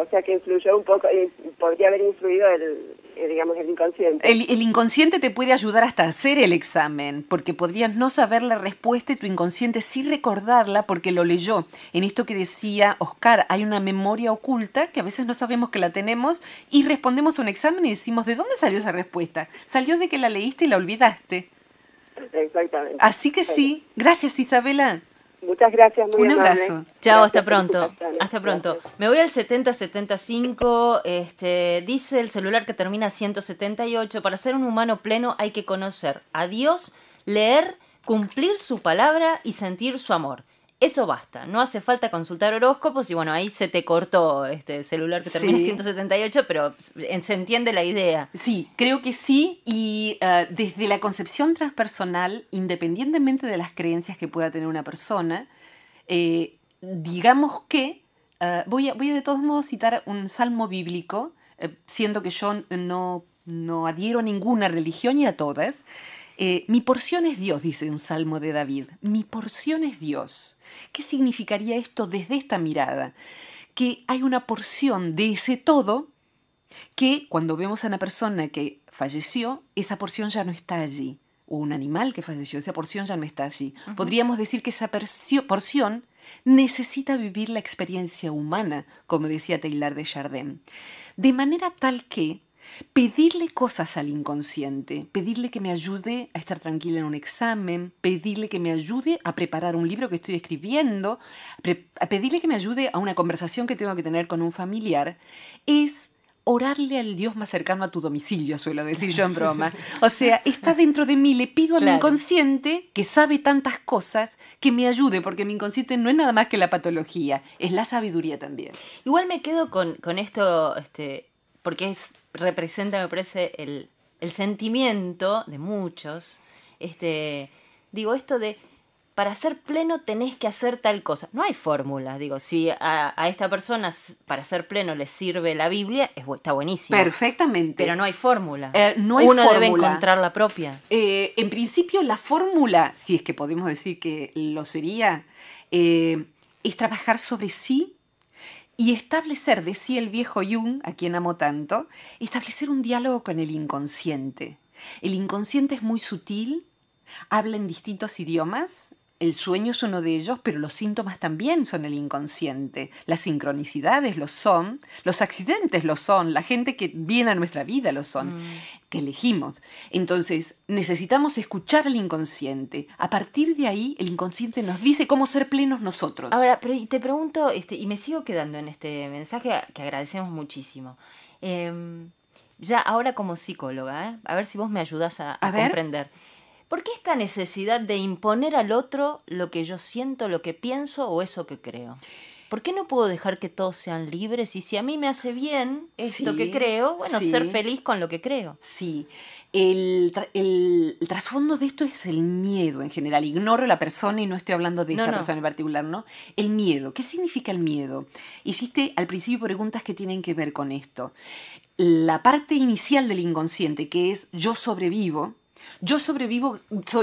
o sea que influyó un poco, eh, podría haber influido el, eh, digamos, el inconsciente. El, inconsciente te puede ayudar hasta hacer el examen, porque podrías no saber la respuesta y tu inconsciente sí recordarla porque lo leyó. En esto que decía Oscar, hay una memoria oculta que a veces no sabemos que la tenemos y respondemos a un examen y decimos, ¿de dónde salió esa respuesta? Salió de que la leíste y la olvidaste. Exactamente. Así que sí, gracias Isabela. Muchas gracias, muy Un abrazo. Chao, hasta pronto. Hasta pronto. Me voy al 7075. Este, dice el celular que termina 178. Para ser un humano pleno hay que conocer a Dios, leer, cumplir su palabra y sentir su amor. Eso basta, no hace falta consultar horóscopos y bueno, ahí se te cortó este celular que termina en 178, pero se entiende la idea. Sí, creo que sí y eh, desde la concepción transpersonal, independientemente de las creencias que pueda tener una persona, eh, digamos que eh, voy, a, voy de todos modos citar un salmo bíblico, siendo que yo no, no adhiero a ninguna religión y a todas. Eh, mi porción es Dios, dice un salmo de David. Mi porción es Dios. ¿Qué significaría esto desde esta mirada? Que hay una porción de ese todo que cuando vemos a una persona que falleció, esa porción ya no está allí. O un animal que falleció, esa porción ya no está allí. Podríamos decir que esa porción necesita vivir la experiencia humana, como decía Taylor de Chardin. De manera tal que Pedirle cosas al inconsciente, pedirle que me ayude a estar tranquila en un examen, pedirle que me ayude a preparar un libro que estoy escribiendo, pedirle que me ayude a una conversación que tengo que tener con un familiar, es orarle al Dios más cercano a tu domicilio, suelo decir yo en broma. [LAUGHS] O sea, está dentro de mí, le pido al inconsciente, que sabe tantas cosas, que me ayude, porque mi inconsciente no es nada más que la patología, es la sabiduría también. Igual me quedo con, con esto, este, porque representa, me parece, el, sentimiento de muchos. Este, digo, esto de para ser pleno tenés que hacer tal cosa. No hay fórmula. Digo, si a, esta persona para ser pleno le sirve la Biblia, está buenísimo. Perfectamente. Pero no hay fórmula. Eh, no hay Uno debe encontrar la propia. Eh, en principio, la fórmula, si es que podemos decir que lo sería, eh, es trabajar sobre sí y establecer, decía el viejo Jung, a quien amo tanto, establecer un diálogo con el inconsciente. El inconsciente es muy sutil, habla en distintos idiomas, el sueño es uno de ellos, pero los síntomas también son el inconsciente. Las sincronicidades lo son, los accidentes lo son, la gente que viene a nuestra vida lo son. Mm que elegimos. Entonces, necesitamos escuchar al inconsciente. A partir de ahí, el inconsciente nos dice cómo ser plenos nosotros. Ahora, pero te pregunto, este, y me sigo quedando en este mensaje que agradecemos muchísimo. Em, ya ahora como psicóloga, ¿eh? a ver si vos me ayudás a comprender. ¿Por qué esta necesidad de imponer al otro lo que yo siento, lo que pienso o eso que creo? ¿por qué no puedo dejar que todos sean libres? Y si a mí me hace bien esto que creo, bueno, ser feliz con lo que creo. Sí. El, trasfondo de esto es el miedo en general. Ignoro la persona y no estoy hablando de esta persona en particular, ¿no? El miedo. ¿Qué significa el miedo? Hiciste al principio preguntas que tienen que ver con esto. La parte inicial del inconsciente, que es yo sobrevivo, yo sobrevivo,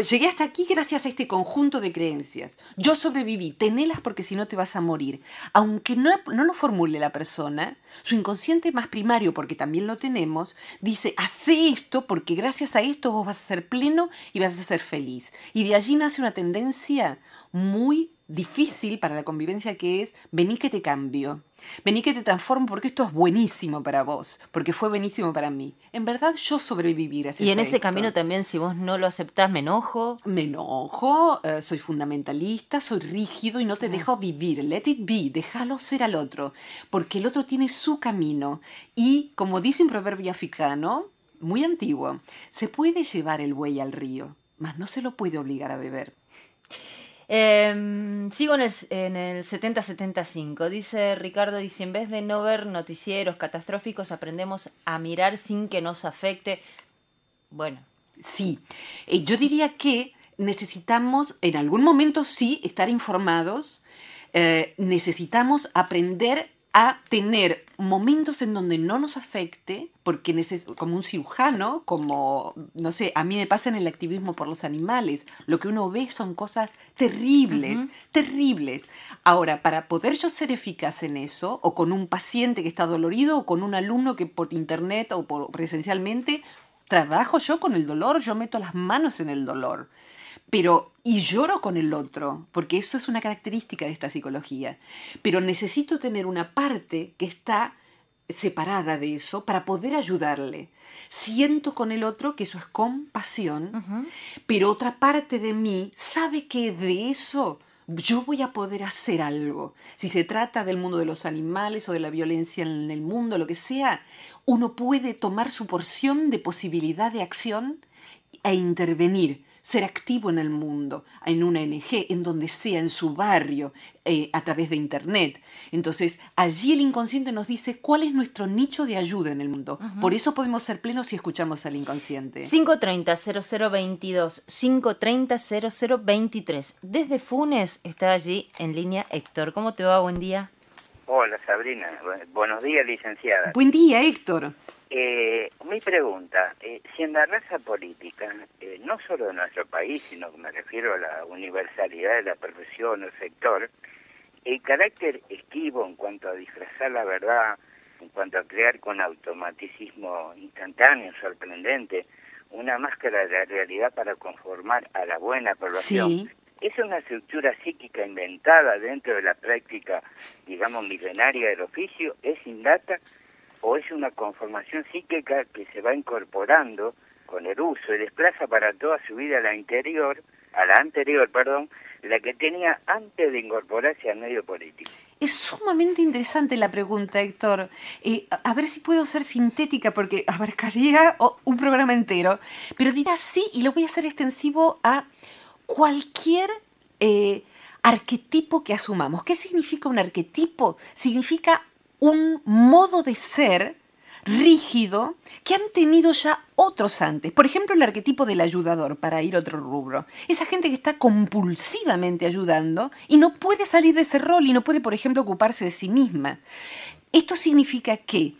llegué hasta aquí gracias a este conjunto de creencias. Yo sobreviví, tenelas porque si no te vas a morir. Aunque no, no lo formule la persona, su inconsciente más primario, porque también lo tenemos, dice, hace esto porque gracias a esto vos vas a ser pleno y vas a ser feliz. Y de allí nace una tendencia muy difícil para la convivencia que es, vení que te cambio, vení que te transformo porque esto es buenísimo para vos, porque fue buenísimo para mí. En verdad yo sobreviví así Y en ese camino también, si vos no lo aceptás, me enojo. Me enojo, eh, soy fundamentalista, soy rígido y no te dejo vivir. Let it be, déjalo ser al otro, porque el otro tiene su camino. Y como dice un proverbio africano, muy antiguo, se puede llevar el buey al río, mas no se lo puede obligar a beber. Em, sigo en el, 7075. Dice Ricardo, dice, en vez de no ver noticieros catastróficos, aprendemos a mirar sin que nos afecte. Bueno. Sí, eh, yo diría que necesitamos, en algún momento sí, estar informados. Eh, necesitamos aprender a tener momentos en donde no nos afecte, porque como un cirujano, como, no sé, a mí me pasa en el activismo por los animales, lo que uno ve son cosas terribles, terribles. Ahora, para poder yo ser eficaz en eso, o con un paciente que está dolorido, o con un alumno que por internet o presencialmente, trabajo yo con el dolor, yo meto las manos en el dolor. Pero y lloro con el otro, porque eso es una característica de esta psicología. Pero necesito tener una parte que está separada de eso para poder ayudarle. Siento con el otro que eso es compasión, pero otra parte de mí sabe que de eso yo voy a poder hacer algo. Si se trata del mundo de los animales o de la violencia en el mundo, lo que sea, uno puede tomar su porción de posibilidad de acción e intervenir ser activo en el mundo, en una NG, en donde sea, en su barrio, eh, a través de Internet. Entonces, allí el inconsciente nos dice cuál es nuestro nicho de ayuda en el mundo. Por eso podemos ser plenos si escuchamos al inconsciente. 530-0022, 530 Desde Funes está allí en línea Héctor. ¿Cómo te va? Buen día. Hola Sabrina, buenos días licenciada. Buen día Héctor. Eh, mi pregunta, eh, si en la raza política, eh, no solo de nuestro país, sino que me refiero a la universalidad de la profesión o sector, el carácter esquivo en cuanto a disfrazar la verdad, en cuanto a crear con automaticismo instantáneo, sorprendente, una máscara de la realidad para conformar a la buena población. Es una estructura psíquica inventada dentro de la práctica, digamos, milenaria del oficio, es indata o es una conformación psíquica que se va incorporando con el uso y desplaza para toda su vida a la interior, a la anterior, perdón, la que tenía antes de incorporarse al medio político. Es sumamente interesante la pregunta, Héctor. Eh, a ver si puedo ser sintética porque [LAUGHS] abarcaría oh, un programa entero. Pero dirás, sí y lo voy a hacer extensivo a cualquier eh, arquetipo que asumamos. ¿Qué significa un arquetipo? Significa un modo de ser rígido que han tenido ya otros antes. Por ejemplo, el arquetipo del ayudador, para ir a otro rubro. Esa gente que está compulsivamente ayudando y no puede salir de ese rol y no puede, por ejemplo, ocuparse de sí misma. Esto significa que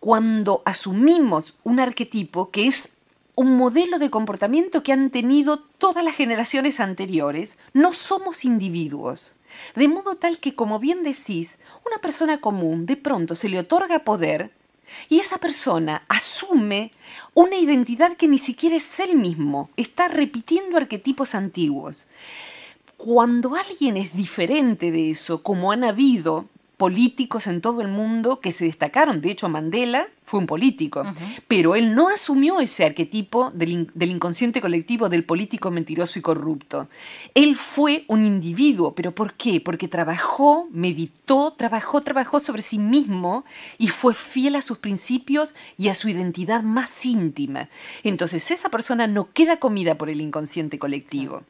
cuando asumimos un arquetipo que es un modelo de comportamiento que han tenido todas las generaciones anteriores, no somos individuos de modo tal que, como bien decís, una persona común de pronto se le otorga poder y esa persona asume una identidad que ni siquiera es él mismo, está repitiendo arquetipos antiguos. Cuando alguien es diferente de eso, como han habido políticos en todo el mundo que se destacaron. De hecho, Mandela fue un político, pero él no asumió ese arquetipo del, inconsciente colectivo del político mentiroso y corrupto. Él fue un individuo, pero ¿por qué? Porque trabajó, meditó, trabajó, trabajó sobre sí mismo y fue fiel a sus principios y a su identidad más íntima. Entonces esa persona no queda comida por el inconsciente colectivo.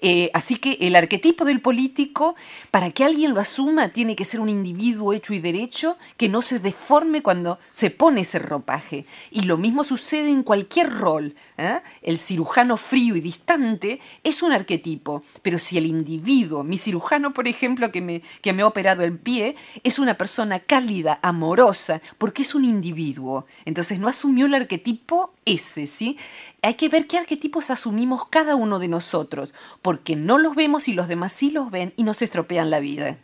Eh, así que el arquetipo del político, para que alguien lo asuma, tiene que ser un individuo hecho y derecho que no se deforme cuando se pone ese ropaje. Y lo mismo sucede en cualquier rol. ¿eh? El cirujano frío y distante es un arquetipo, pero si el individuo, mi cirujano, por ejemplo, que me, que me ha operado el pie, es una persona cálida, amorosa, porque es un individuo. Entonces no asumió el arquetipo ese, ¿sí? hay que ver qué arquetipos asumimos cada uno de nosotros, porque no los vemos y los demás sí los ven y nos estropean la vida.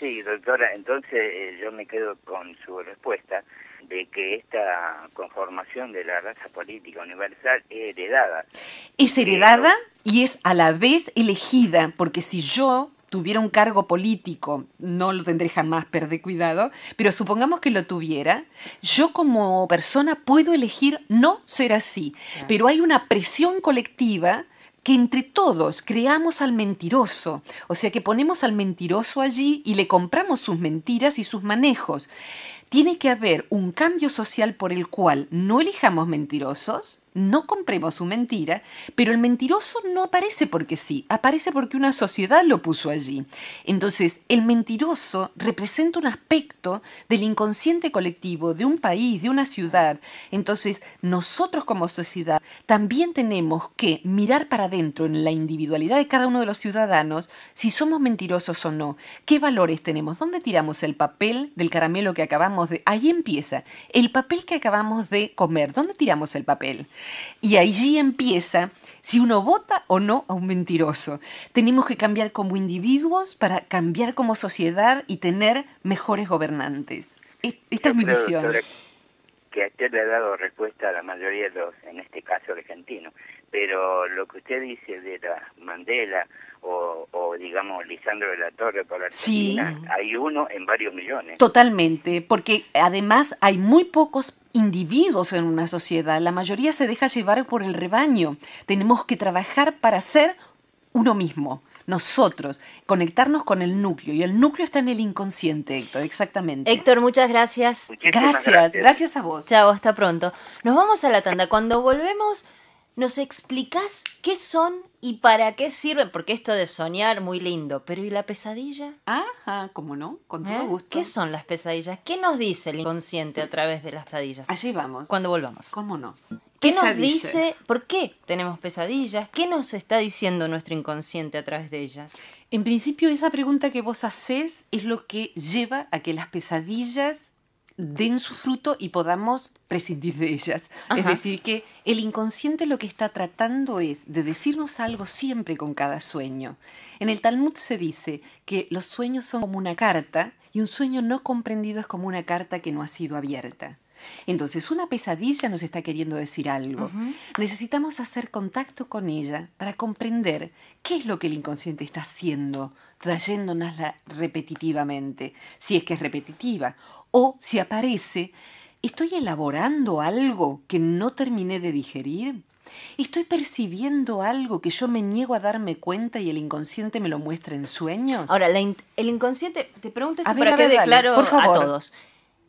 Sí, doctora, entonces eh, yo me quedo con su respuesta de que esta conformación de la raza política universal es heredada. Es heredada y es a la vez elegida, porque si yo tuviera un cargo político, no lo tendré jamás, de cuidado, pero supongamos que lo tuviera, yo como persona puedo elegir no ser así, pero hay una presión colectiva que entre todos creamos al mentiroso, o sea que ponemos al mentiroso allí y le compramos sus mentiras y sus manejos. Tiene que haber un cambio social por el cual no elijamos mentirosos, no compremos su mentira, pero el mentiroso no aparece porque sí, aparece porque una sociedad lo puso allí. Entonces, el mentiroso representa un aspecto del inconsciente colectivo de un país, de una ciudad. Entonces, nosotros como sociedad también tenemos que mirar para adentro en la individualidad de cada uno de los ciudadanos si somos mentirosos o no, qué valores tenemos, dónde tiramos el papel del caramelo que acabamos de... Ahí empieza, el papel que acabamos de comer, ¿dónde tiramos el papel? Y allí empieza si uno vota o no a un mentiroso. Tenemos que cambiar como individuos para cambiar como sociedad y tener mejores gobernantes. E-, esta es mi visión. que usted le ha dado respuesta a la mayoría de los, en este caso, argentinos. Pero lo que usted dice de la Mandela o, digamos Lisandro de la Torre por Argentina, hay uno en varios millones. Totalmente, porque además hay muy pocos individuos en una sociedad, la mayoría se deja llevar por el rebaño. Tenemos que trabajar para ser uno mismo nosotros, conectarnos con el núcleo. Y el núcleo está en el inconsciente, Héctor, exactamente. Héctor, muchas gracias. gracias, gracias a vos. Chao, hasta pronto. Nos vamos a la tanda. Cuando volvemos, ¿Nos explicas qué son y para qué sirven? Porque esto de soñar, muy lindo, pero ¿y la pesadilla? Ajá, cómo no, con todo ¿Eh? gusto. ¿Qué son las pesadillas? ¿Qué nos dice el inconsciente a través de las pesadillas? Allí vamos. Cuando volvamos. ¿Cómo no? ¿Qué nos dice? ¿Por qué tenemos pesadillas? ¿Qué nos está diciendo nuestro inconsciente a través de ellas? En principio, esa pregunta que vos haces es lo que lleva a que las pesadillas den su fruto y podamos prescindir de ellas. Es decir, que el inconsciente lo que está tratando es de decirnos algo siempre con cada sueño. En el Talmud se dice que los sueños son como una carta y un sueño no comprendido es como una carta que no ha sido abierta. Entonces, una pesadilla nos está queriendo decir algo. Necesitamos hacer contacto con ella para comprender qué es lo que el inconsciente está haciendo, trayéndonosla repetitivamente, si es que es repetitiva, o si aparece, ¿estoy elaborando algo que no terminé de digerir? ¿Estoy percibiendo algo que yo me niego a darme cuenta y el inconsciente me lo muestra en sueños? Ahora, el inconsciente, te pregunto esto para que declaro a todos.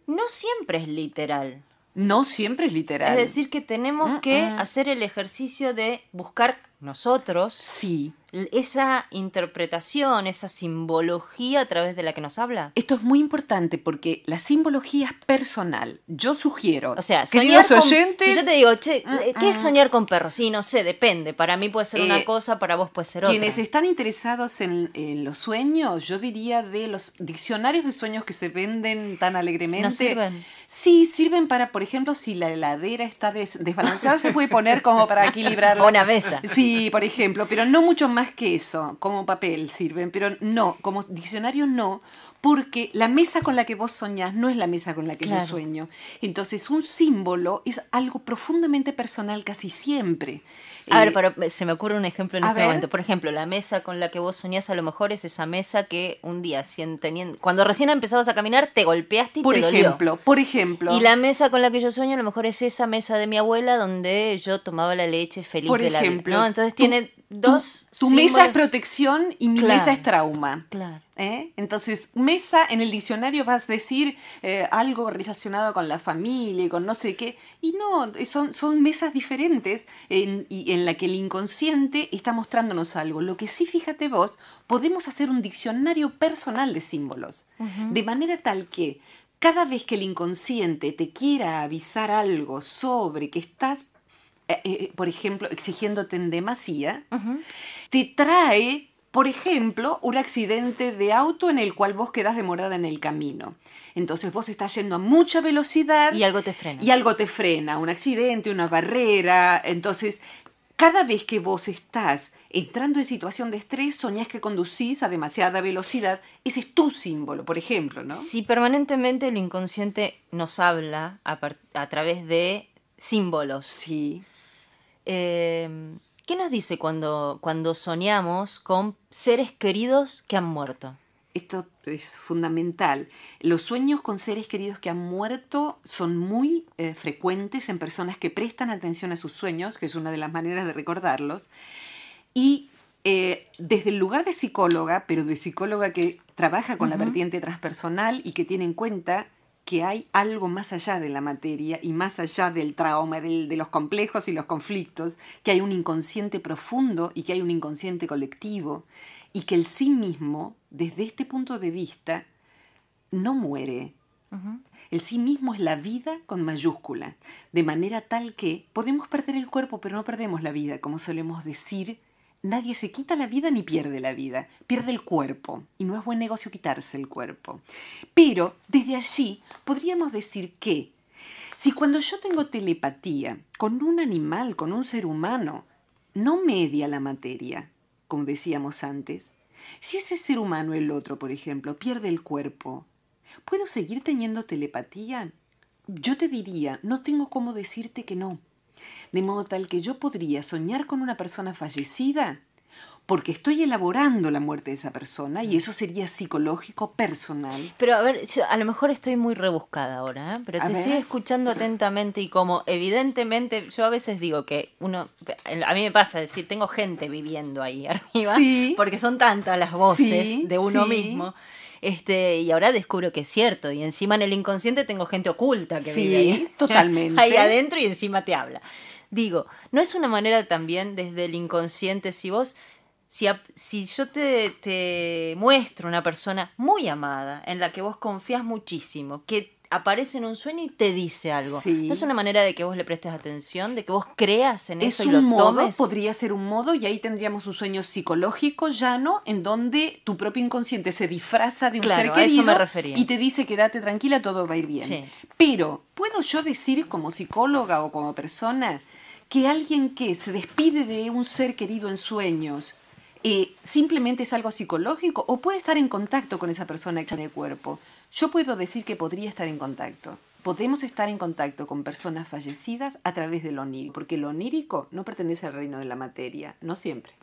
No siempre es literal. No siempre es literal. Es decir, que tenemos que hacer el ejercicio de buscar nosotros, sí. Esa interpretación, esa simbología a través de la que nos habla. Esto es muy importante porque la simbología es personal. Yo sugiero. O sea, soñar con, oyentes, yo te digo, che, mm, eh, ¿qué es mm. soñar con perros? Sí, no sé, depende. Para mí puede ser una eh, cosa, para vos puede ser otra. Quienes están interesados en, los sueños, yo diría de los diccionarios de sueños que se venden tan alegremente. sirven? Sí, sirven para, por ejemplo, si la heladera está desbalanceada, se puede poner como para [LAUGHS] equilibrar. una mesa. Sí, Sí, por ejemplo, pero no mucho más que eso, como papel sirven, pero no, como diccionario no, porque la mesa con la que vos soñás no es la mesa con la que yo sueño. Entonces, un símbolo es algo profundamente personal casi siempre. A ver, pero eh, se me ocurre un ejemplo en este momento. Por ejemplo, la mesa con la que vos soñás a lo mejor es esa mesa que un día, teniendo, cuando recién empezabas a caminar, te golpeaste y por ejemplo, Por ejemplo. Y la mesa con la que yo sueño a lo mejor es esa mesa de mi abuela donde yo tomaba la leche feliz por de la ejemplo, Entonces tiene dos. Tu, mesa es protección y mi mesa es trauma. Claro. ¿eh? Entonces, mesa en el diccionario vas a decir eh, algo relacionado con la familia y con no sé qué. Y no, son, son mesas diferentes en la que el inconsciente está mostrándonos algo. Lo que sí, fíjate vos, podemos hacer un diccionario personal de símbolos, de manera tal que cada vez que el inconsciente te quiera avisar algo sobre que estás, eh, eh, eh, por ejemplo, exigiéndote en demasía, te trae por ejemplo, un accidente de auto en el cual vos quedás demorada en el camino. Entonces vos estás yendo a mucha velocidad. Y algo te frena. Y algo te frena, un accidente, una barrera. Entonces cada vez que vos estás entrando en situación de estrés, soñás que conducís a demasiada velocidad. Ese es tu símbolo, por ejemplo, ¿no? Si permanentemente el inconsciente nos habla a, través de símbolos. Sí. Eh, ¿Qué nos dice cuando, cuando soñamos con seres queridos que han muerto? esto es fundamental, los sueños con seres queridos que han muerto son muy eh, frecuentes en personas que prestan atención a sus sueños, que es una de las maneras de recordarlos, y eh, desde el lugar de psicóloga, pero de psicóloga que trabaja con la vertiente transpersonal y que tiene en cuenta que hay algo más allá de la materia y más allá del trauma, de los complejos y los conflictos, que hay un inconsciente profundo y que hay un inconsciente colectivo y que el sí mismo desde este punto de vista, no muere. El sí mismo es la vida con mayúscula, de manera tal que podemos perder el cuerpo, pero no perdemos la vida, como solemos decir. Nadie se quita la vida ni pierde la vida, pierde el cuerpo, y no es buen negocio quitarse el cuerpo. Pero desde allí podríamos decir que si cuando yo tengo telepatía con un animal, con un ser humano, no media la materia, como decíamos antes, si ese ser humano, el otro, por ejemplo, pierde el cuerpo, ¿puedo seguir teniendo telepatía? Yo te diría, no tengo cómo decirte que no. De modo tal que yo podría soñar con una persona fallecida porque estoy elaborando la muerte de esa persona y mm. eso sería psicológico, personal. Pero a ver, yo a lo mejor estoy muy rebuscada ahora, ¿eh? pero te estoy escuchando atentamente y como evidentemente yo a veces digo que uno, a mí me pasa decir, tengo gente viviendo ahí [LAUGHS] arriba, porque son tantas las voces de uno mismo. Este, y ahora descubro que es cierto. Y encima en el inconsciente tengo gente oculta que vive ahí. [LAUGHS] totalmente. ahí adentro y encima te habla. Digo, ¿no es una manera también desde el inconsciente si vos si, yo te, muestro una persona muy amada, en la que vos confías muchísimo, que aparece en un sueño y te dice algo. ¿No es una manera de que vos le prestes atención, de que vos creas en eso y un modo, Podría ser un modo y ahí tendríamos un sueño psicológico llano en donde tu propio inconsciente se disfraza de un ser querido y te dice quédate tranquila, todo va a ir bien. Pero puedo yo decir como psicóloga o como persona que alguien que se despide de un ser querido en sueños simplemente es algo psicológico o puede estar en contacto con esa persona hecha de cuerpo. Yo puedo decir que podría estar en contacto. Podemos estar en contacto con personas fallecidas a través del onírico, porque lo onírico no pertenece al reino de la materia, no siempre.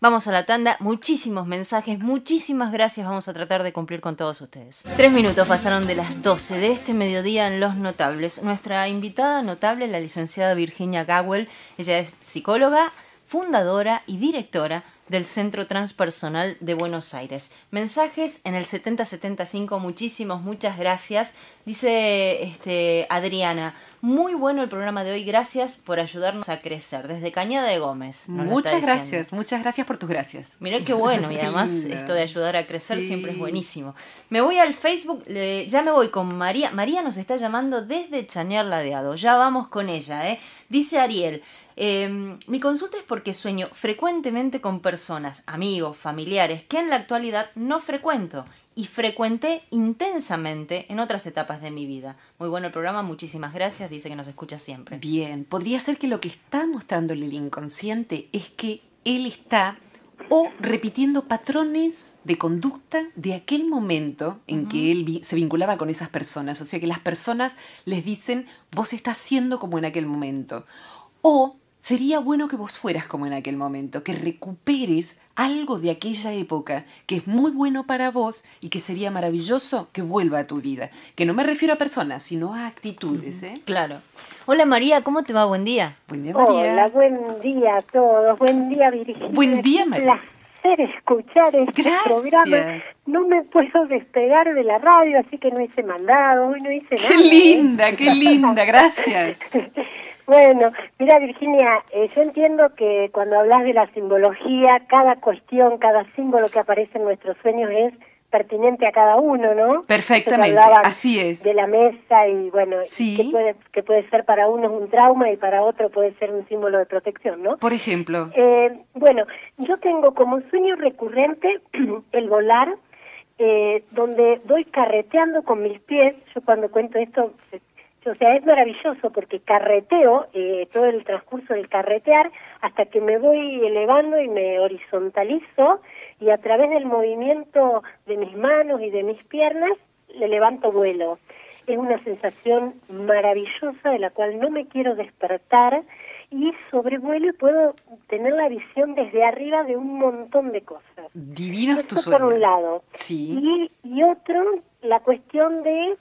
Vamos a la tanda, muchísimos mensajes, muchísimas gracias, vamos a tratar de cumplir con todos ustedes. Tres minutos pasaron de las 12 de este mediodía en Los Notables. Nuestra invitada notable, la licenciada Virginia Gowell, ella es psicóloga, fundadora y directora del Centro Transpersonal de Buenos Aires. Mensajes en el 7075, muchísimos, muchas gracias. Dice este, Adriana, muy bueno el programa de hoy, gracias por ayudarnos a crecer. Desde Cañada de Gómez. Muchas gracias, muchas gracias por tus gracias. Mirá qué bueno, [LAUGHS] y además esto de ayudar a crecer siempre es buenísimo. Me voy al Facebook, ya me voy con María. María nos está llamando desde Chanear Ladeado, ya vamos con ella. Eh. Dice Ariel, Em, mi consulta es porque sueño frecuentemente con personas, amigos, familiares, que en la actualidad no frecuento y frecuenté intensamente en otras etapas de mi vida. Muy bueno el programa, muchísimas gracias, dice que nos escucha siempre. Bien, podría ser que lo que está mostrando el inconsciente es que él está o repitiendo patrones de conducta de aquel momento en que él se vinculaba con esas personas. O sea que las personas les dicen, vos estás siendo como en aquel momento. O sería bueno que vos fueras como en aquel momento, que recuperes algo de aquella época que es muy bueno para vos y que sería maravilloso que vuelva a tu vida. Que no me refiero a personas, sino a actitudes. ¿eh? Claro. Hola María, ¿cómo te va? Buen día. Buen día María. Hola, buen día a todos. Buen día Virginia. Buen día María. placer escuchar este programa. No me puedo despegar de la radio, así que no hice mandado, hoy no hice nada. Qué ¿eh? linda, qué linda, gracias. [LAUGHS] Bueno, mira Virginia, eh, yo entiendo que cuando hablas de la simbología, cada cuestión, cada símbolo que aparece en nuestros sueños es pertinente a cada uno, ¿no? Perfectamente, así es. De la mesa y bueno, que, puede, ser para uno un trauma y para otro puede ser un símbolo de protección, ¿no? Por ejemplo. Eh, bueno, yo tengo como sueño recurrente [CLEARS THROAT] el volar, eh, donde voy carreteando con mis pies, yo cuando cuento esto o sea, es maravilloso porque carreteo eh, todo el transcurso del carretear hasta que me voy elevando y me horizontalizo y a través del movimiento de mis manos y de mis piernas le levanto vuelo. Es una sensación maravillosa de la cual no me quiero despertar y sobrevuelo y puedo tener la visión desde arriba de un montón de cosas. Divinas tus sueños. por un lado. Sí. Y, otro, la cuestión de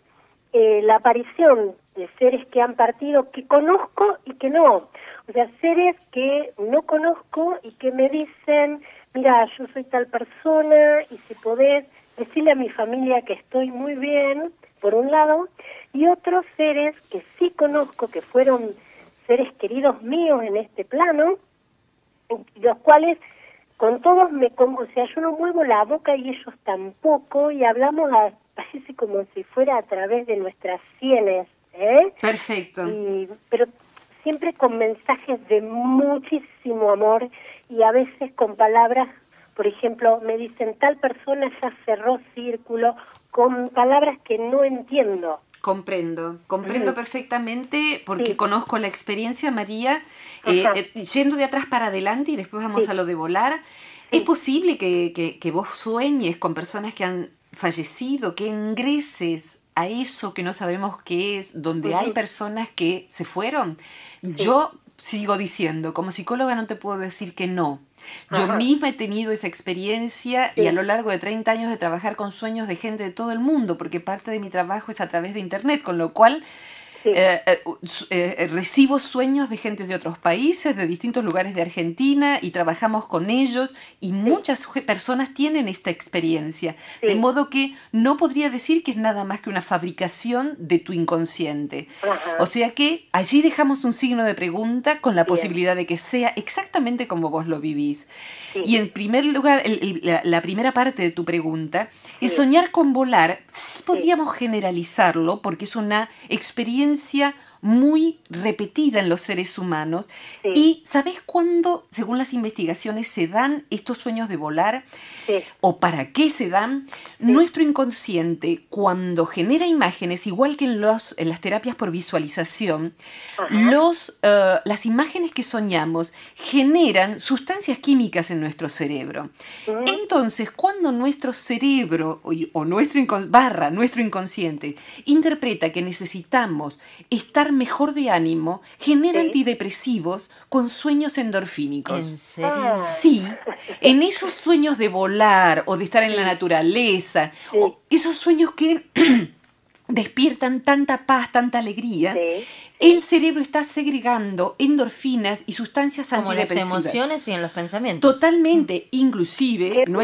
eh, la aparición de seres que han partido que conozco y que no. O sea, seres que no conozco y que me dicen, mira, yo soy tal persona y si podés decirle a mi familia que estoy muy bien, por un lado, y otros seres que sí conozco, que fueron seres queridos míos en este plano, los cuales con todos me, como, o sea, yo no muevo la boca y ellos tampoco, y hablamos así [LAUGHS] como si fuera a través de nuestras sienes. ¿eh? Perfecto. pero siempre con mensajes de muchísimo amor y a veces con palabras, por ejemplo, me dicen tal persona ya cerró círculo, con palabras que no entiendo. Comprendo, comprendo perfectamente porque conozco la experiencia, María, eh, eh, yendo de atrás para adelante y después vamos a lo de volar. ¿Es posible que, que vos sueñes con personas que han fallecido, que ingreses a eso que no sabemos qué es, donde hay personas que se fueron. Yo sigo diciendo, como psicóloga no te puedo decir que no. Yo misma he tenido esa experiencia y a lo largo de 30 años de trabajar con sueños de gente de todo el mundo, porque parte de mi trabajo es a través de Internet, con lo cual eh, eh, eh, recibo sueños de gente de otros países, de distintos lugares de Argentina y trabajamos con ellos y muchas personas tienen esta experiencia. De modo que no podría decir que es nada más que una fabricación de tu inconsciente. O sea que allí dejamos un signo de pregunta con la posibilidad de que sea exactamente como vos lo vivís. Y en primer lugar, la, primera parte de tu pregunta, el soñar con volar, sí podríamos generalizarlo porque es una experiencia infância muy repetida en los seres humanos. ¿Y sabes cuándo, según las investigaciones, se dan estos sueños de volar o para qué se dan? Nuestro inconsciente, cuando genera imágenes, igual que en, los, en las terapias por visualización, los, eh, las imágenes que soñamos generan sustancias químicas en nuestro cerebro. Entonces, cuando nuestro cerebro o, o nuestro barra nuestro inconsciente interpreta que necesitamos estar mejor de ánimo, genera antidepresivos con sueños endorfínicos. ¿En serio? Ah. Sí, en esos sueños de volar o de estar en la naturaleza, o esos sueños que [CLEARS THROAT] despiertan tanta paz, tanta alegría, el cerebro está segregando endorfinas y sustancias En las emociones y en los pensamientos. Totalmente, inclusive, no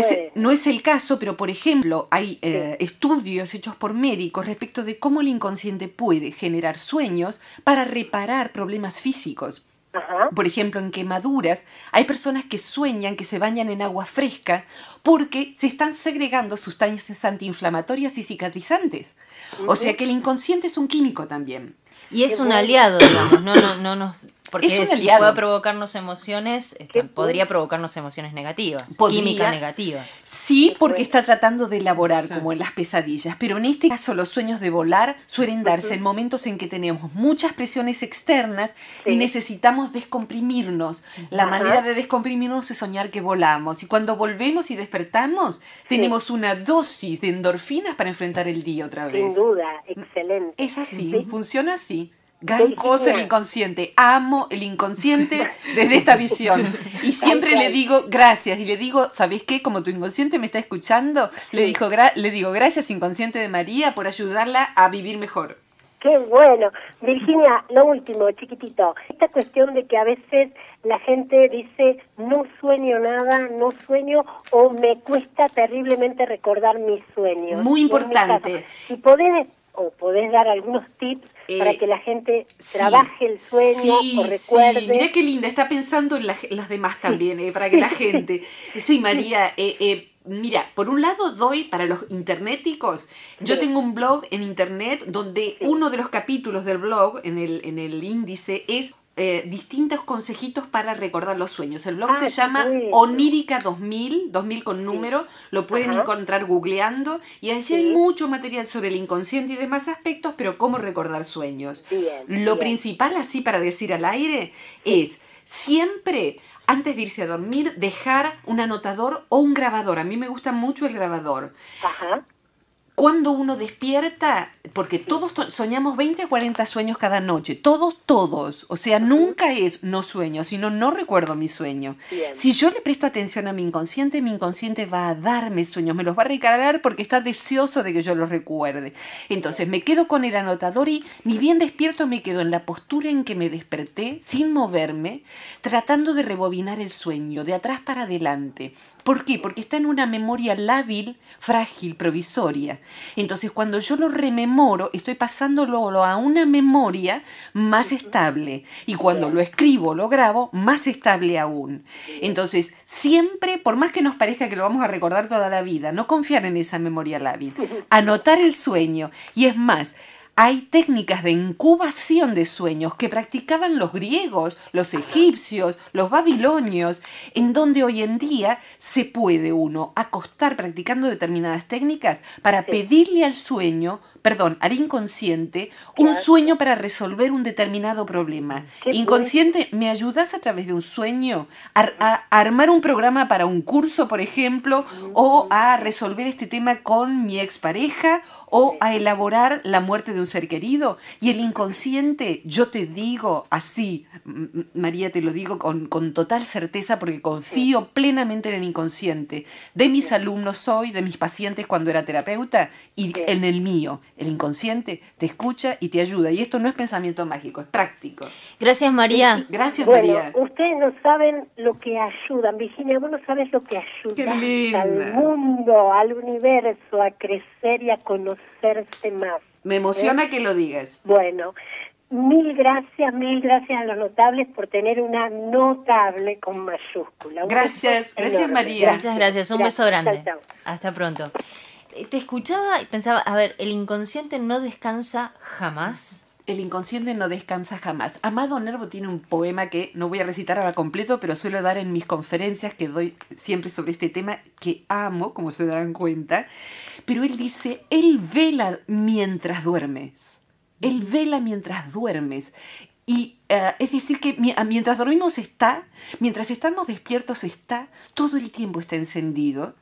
es, el caso, pero por ejemplo, hay eh, estudios hechos por médicos respecto de cómo el inconsciente puede generar sueños para reparar problemas físicos. Por ejemplo, en quemaduras, hay personas que sueñan que se bañan en agua fresca porque se están segregando sustancias antiinflamatorias y cicatrizantes. O sea que el inconsciente es un químico también. Y es un aliado, digamos, no, no, no nos porque es va provocarnos emociones, este, podría provocarnos emociones negativas, química negativa. Sí, porque está tratando de elaborar, como en las pesadillas, pero en este caso los sueños de volar suelen darse en momentos en que tenemos muchas presiones externas y necesitamos descomprimirnos. La manera de descomprimirnos es soñar que volamos. Y cuando volvemos y despertamos, tenemos una dosis de endorfinas para enfrentar el día otra vez. Sin duda, mm, excelente. Es así, funciona así. Gran cosa el inconsciente. Amo el inconsciente [LAUGHS] desde esta visión. Y siempre le digo gracias. Y le digo, ¿sabés qué? Como tu inconsciente me está escuchando, le, dijo, le digo gracias, inconsciente de María, por ayudarla a vivir mejor. Qué bueno. Virginia, lo último, chiquitito. Esta cuestión de que a veces la gente dice no sueño nada, no sueño o me cuesta terriblemente recordar mis sueños. Muy importante. Si podés o podés dar algunos tips eh, para que la gente trabaje el sueño sí, o recuerde. Sí. Mira qué linda, está pensando en las demás [LAUGHS] también, eh, para que la gente. Sí, María, eh, eh, Mira, por un lado doy para los interneticos, yo tengo un blog en internet donde uno de los capítulos del blog en el, en el índice es eh, distintos consejitos para recordar los sueños. El blog ah, se llama Onírica 2000, 2000 con número, lo pueden encontrar googleando y allí hay mucho material sobre el inconsciente y demás aspectos, pero cómo recordar sueños. lo principal así para decir al aire es siempre antes de irse a dormir dejar un anotador o un grabador. A mí me gusta mucho el grabador. Ajá cuando uno despierta, porque todos soñamos 20 o 40 sueños cada noche, todos, todos, o sea, nunca es no sueño, sino no recuerdo mi sueño. Si yo le presto atención a mi inconsciente, mi inconsciente va a darme sueños, me los va a recargar porque está deseoso de que yo los recuerde. Entonces me quedo con el anotador y ni bien despierto me quedo en la postura en que me desperté, sin moverme, tratando de rebobinar el sueño, de atrás para adelante. ¿Por qué? Porque está en una memoria lábil, frágil, provisoria. Entonces, cuando yo lo rememoro, estoy pasándolo a una memoria más estable. Y cuando lo escribo, lo grabo, más estable aún. Entonces, siempre, por más que nos parezca que lo vamos a recordar toda la vida, no confiar en esa memoria lábil. [LAUGHS] Anotar el sueño. Y es más, hay técnicas de incubación de sueños que practicaban los griegos, los egipcios, los babilonios, en donde hoy en día se puede uno acostar practicando determinadas técnicas para pedirle al sueño, perdón, al inconsciente, un sueño para resolver un determinado problema. Mm, inconsciente, ¿me ayudas a través de un sueño a, armar un programa para un curso, por ejemplo, mm. o a resolver este tema con mi expareja o a elaborar la muerte de un ser querido. Y el inconsciente, yo te digo así, María, te lo digo con, total certeza porque confío plenamente en el inconsciente, de mis alumnos hoy, de mis pacientes cuando era terapeuta y en el mío. El inconsciente te escucha y te ayuda. Y esto no es pensamiento mágico, es práctico. Gracias, María. Eh, gracias, María. Ustedes no saben lo que ayudan. Virginia, vos no sabes lo que ayuda al mundo, al universo, a crecer y a conocer hacerse más. Me ¿eh? emociona que lo digas. Bueno, mil gracias, mil gracias a los notables por tener una notable con mayúscula. gracias, gracias María. Muchas gracias, un beso grande. Hasta pronto. Eh, te escuchaba y pensaba, a ver, el inconsciente no descansa jamás. El inconsciente no descansa jamás. Amado Nervo tiene un poema que no voy a recitar ahora completo, pero suelo dar en mis conferencias que doy siempre sobre este tema, que amo, como se darán cuenta. Pero él dice, él vela mientras duermes. Él vela mientras duermes. Y eh, es decir, que ah, mientras dormimos está, mientras estamos despiertos está, todo el tiempo está encendido.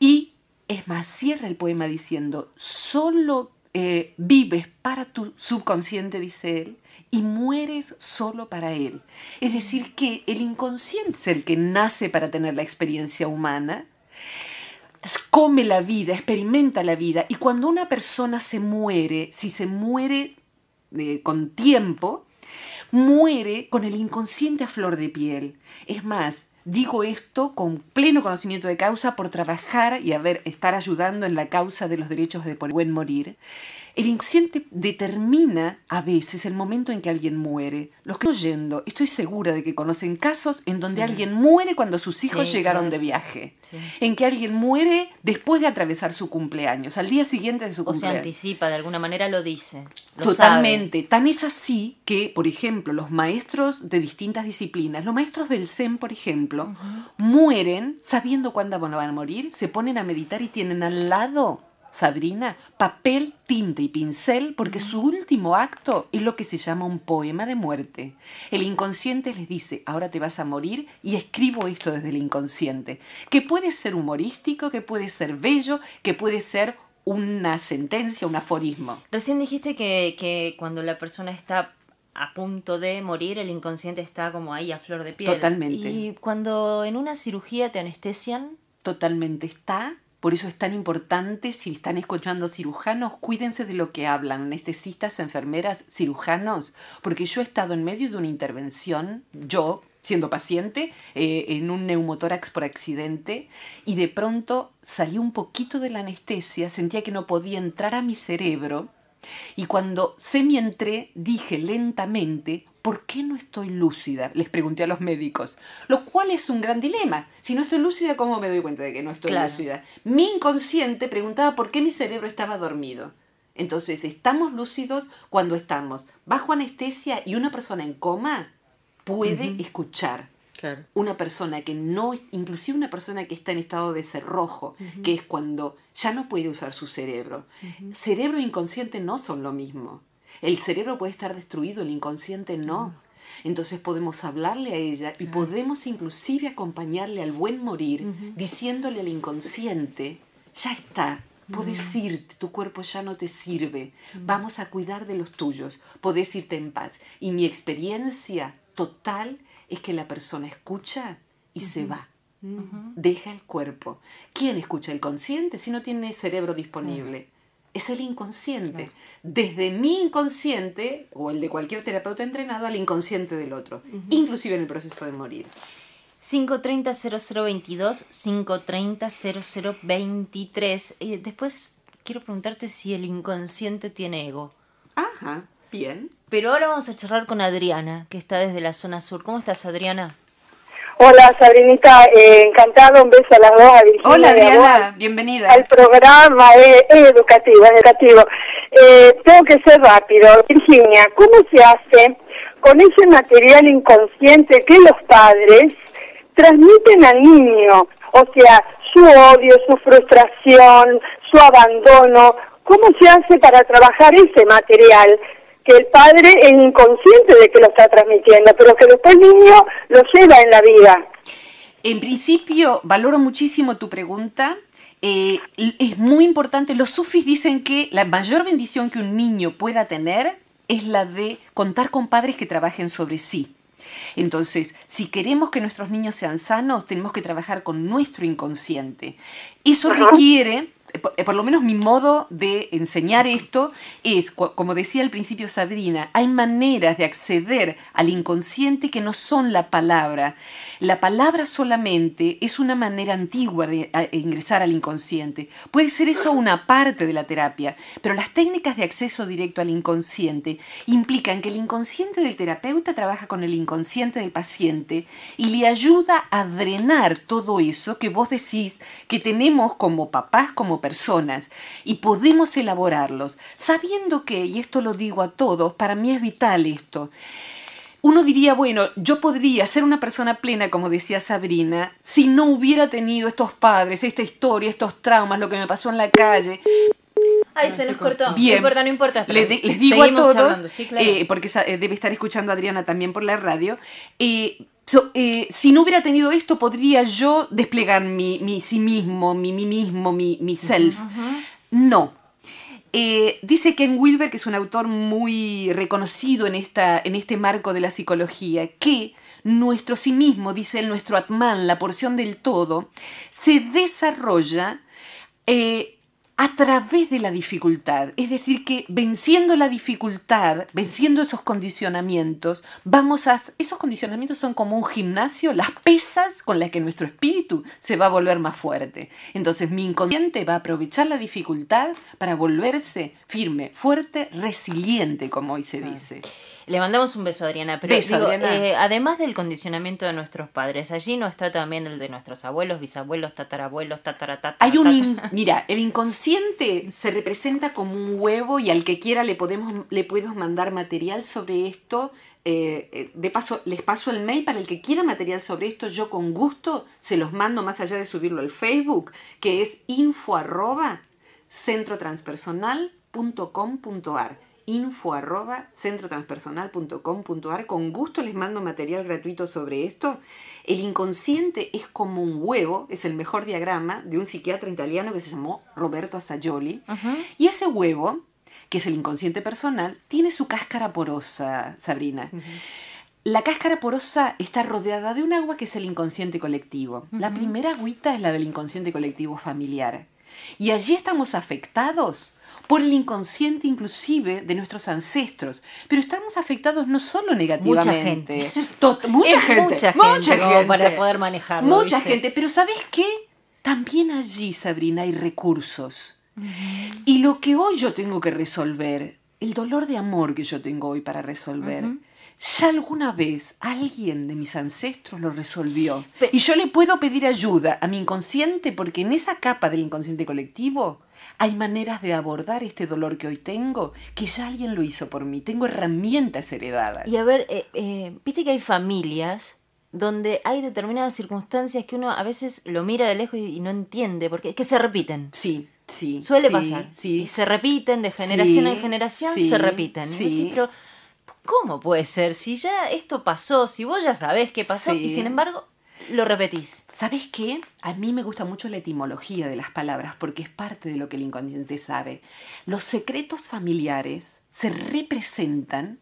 Y es más, cierra el poema diciendo, solo eh, vives para tu subconsciente, dice él, y mueres solo para él. Es decir, que el inconsciente es el que nace para tener la experiencia humana, come la vida, experimenta la vida, y cuando una persona se muere, si se muere eh, con tiempo, muere con el inconsciente a flor de piel. Es más, Digo esto con pleno conocimiento de causa por trabajar y haber, estar ayudando en la causa de los derechos de por buen morir. El inconsciente determina a veces el momento en que alguien muere. Los que estoy oyendo, estoy segura de que conocen casos en donde alguien muere cuando sus hijos llegaron de viaje. En que alguien muere después de atravesar su cumpleaños, al día siguiente de su cumpleaños. O se anticipa, de alguna manera lo dice. Totalmente. Tan es así que, por ejemplo, los maestros de distintas disciplinas, los maestros del Zen, por ejemplo, mueren sabiendo cuándo van a morir, se ponen a meditar y tienen al lado Sabrina, papel, tinta y pincel, porque su último acto es lo que se llama un poema de muerte. El inconsciente les dice, ahora te vas a morir, y escribo esto desde el inconsciente, que puede ser humorístico, que puede ser bello, que puede ser una sentencia, un aforismo. Recién dijiste que, cuando la persona está a punto de morir, el inconsciente está como ahí a flor de piel. Totalmente. Y cuando en una cirugía te anestesian. Totalmente está por eso es tan importante, si están escuchando cirujanos, cuídense de lo que hablan, anestesistas, enfermeras, cirujanos, porque yo he estado en medio de una intervención, yo siendo paciente, eh, en un neumotórax por accidente, y de pronto salí un poquito de la anestesia, sentía que no podía entrar a mi cerebro, y cuando me entré, dije lentamente, ¿por qué no estoy lúcida? Les pregunté a los médicos, lo cual es un gran dilema. Si no estoy lúcida, ¿cómo me doy cuenta de que no estoy lúcida? Mi inconsciente preguntaba por qué mi cerebro estaba dormido. Entonces, ¿estamos lúcidos cuando estamos bajo anestesia y una persona en coma puede escuchar? Una persona que no, inclusive una persona que está en estado de cerrojo, que es cuando ya no puede usar su cerebro. Cerebro e inconsciente no son lo mismo. El cerebro puede estar destruido, el inconsciente no. Entonces podemos hablarle a ella y podemos inclusive acompañarle al buen morir, diciéndole al inconsciente, ya está, puedes mm. irte, tu cuerpo ya no te sirve, mm. vamos a cuidar de los tuyos, podés irte en paz. Y mi experiencia total es que la persona escucha y se va. Deja el cuerpo. ¿Quién escucha el consciente si no tiene cerebro disponible? es el inconsciente. Desde mi inconsciente, o el de cualquier terapeuta entrenado, al inconsciente del otro, inclusive en el proceso de morir. 530-0022, eh, después quiero preguntarte si el inconsciente tiene ego. Ajá, bien. Pero ahora vamos a charlar con Adriana, que está desde la zona sur. ¿Cómo estás, Adriana? Hola Sabrinita, eh, encantado, un beso a las dos, a Virginia. Hola Diana, bienvenida. Al programa eh, educativo, educativo. Eh, tengo que ser rápido. Virginia, ¿cómo se hace con ese material inconsciente que los padres transmiten al niño? O sea, su odio, su frustración, su abandono. ¿Cómo se hace para trabajar ese material? que el padre es inconsciente de que lo está transmitiendo, pero que después el niño lo lleva en la vida. En principio, valoro muchísimo tu pregunta. Eh, es muy importante, los sufis dicen que la mayor bendición que un niño pueda tener es la de contar con padres que trabajen sobre sí. Entonces, si queremos que nuestros niños sean sanos, tenemos que trabajar con nuestro inconsciente. Eso requiere eh, eh, por, lo menos mi modo de enseñar esto es, como decía al principio Sabrina, hay maneras de acceder al inconsciente que no son la palabra. La palabra solamente es una manera antigua de ingresar al inconsciente. Puede ser eso una parte de la terapia, pero las técnicas de acceso directo al inconsciente implican que el inconsciente del terapeuta trabaja con el inconsciente del paciente y le ayuda a drenar todo eso que vos decís que tenemos como papás, como personas y podemos elaborarlos, sabiendo que, y esto lo digo a todos, para mí es vital esto, uno diría, bueno, yo podría ser una persona plena, como decía Sabrina, si no hubiera tenido estos padres, esta historia, estos traumas, lo que me pasó en la calle. Ay, se nos cortó. No importa, no importa. Les, digo a todos, eh, porque eh, debe estar escuchando a Adriana también por la radio, eh, eh, si no hubiera tenido esto, podría yo desplegar mi, sí mismo, mi mí mismo, mi, mi self. No. Eh, dice Ken Wilber, que es un autor muy reconocido en, esta, en este marco de la psicología, que nuestro sí mismo, dice él, nuestro Atman, la porción del todo, se desarrolla eh, a través de la dificultad. Es decir, que venciendo la dificultad, venciendo esos condicionamientos, vamos a... Esos condicionamientos son como un gimnasio, las pesas con las que nuestro espíritu se va a volver más fuerte. Entonces mi inconsciente va a aprovechar la dificultad para volverse firme, fuerte, resiliente, como hoy se dice. Le mandamos un beso a Adriana, pero eh, además del condicionamiento de nuestros padres, allí no está también el de nuestros abuelos, bisabuelos, tatarabuelos, tataratata. Hay un... mira, el inconsciente se representa como un huevo y al que quiera le, podemos, le puedo mandar material sobre esto. Eh, eh, de paso, les paso el mail para el que quiera material sobre esto. Yo con gusto se los mando más allá de subirlo al Facebook, que es info arroba centrotranspersonal.com.ar info Con gusto les mando material gratuito sobre esto. El inconsciente es como un huevo, es el mejor diagrama de un psiquiatra italiano que se llamó Roberto Assagioli. Y ese huevo, que es el inconsciente personal, tiene su cáscara porosa, Sabrina. La cáscara porosa está rodeada de un agua que es el inconsciente colectivo. La primera agüita es la del inconsciente colectivo familiar. Y allí estamos afectados por el inconsciente inclusive de nuestros ancestros. Pero estamos afectados no solo negativamente. Mucha gente. mucha, gente mucha, gente mucha gente. Para poder manejarlo. Mucha gente. Pero ¿sabes qué? También allí, Sabrina, hay recursos. Y lo que hoy yo tengo que resolver, el dolor de amor que yo tengo hoy para resolver, Ya alguna vez alguien de mis ancestros lo resolvió. y yo le puedo pedir ayuda a mi inconsciente porque en esa capa del inconsciente colectivo hay maneras de abordar este dolor que hoy tengo que ya alguien lo hizo por mí. Tengo herramientas heredadas. Y a ver, eh, eh, viste que hay familias donde hay determinadas circunstancias que uno a veces lo mira de lejos y, no entiende, porque es que se repiten. Sí, sí. Suele pasar. Sí. Y se repiten de generación en generación, se repiten. Sí. ¿cómo puede ser? Si ya esto pasó, si vos ya sabés qué pasó, y sin embargo lo repetís. ¿Sabes qué? A mí me gusta mucho la etimología de las palabras porque es parte de lo que el inconsciente sabe. Los secretos familiares se representan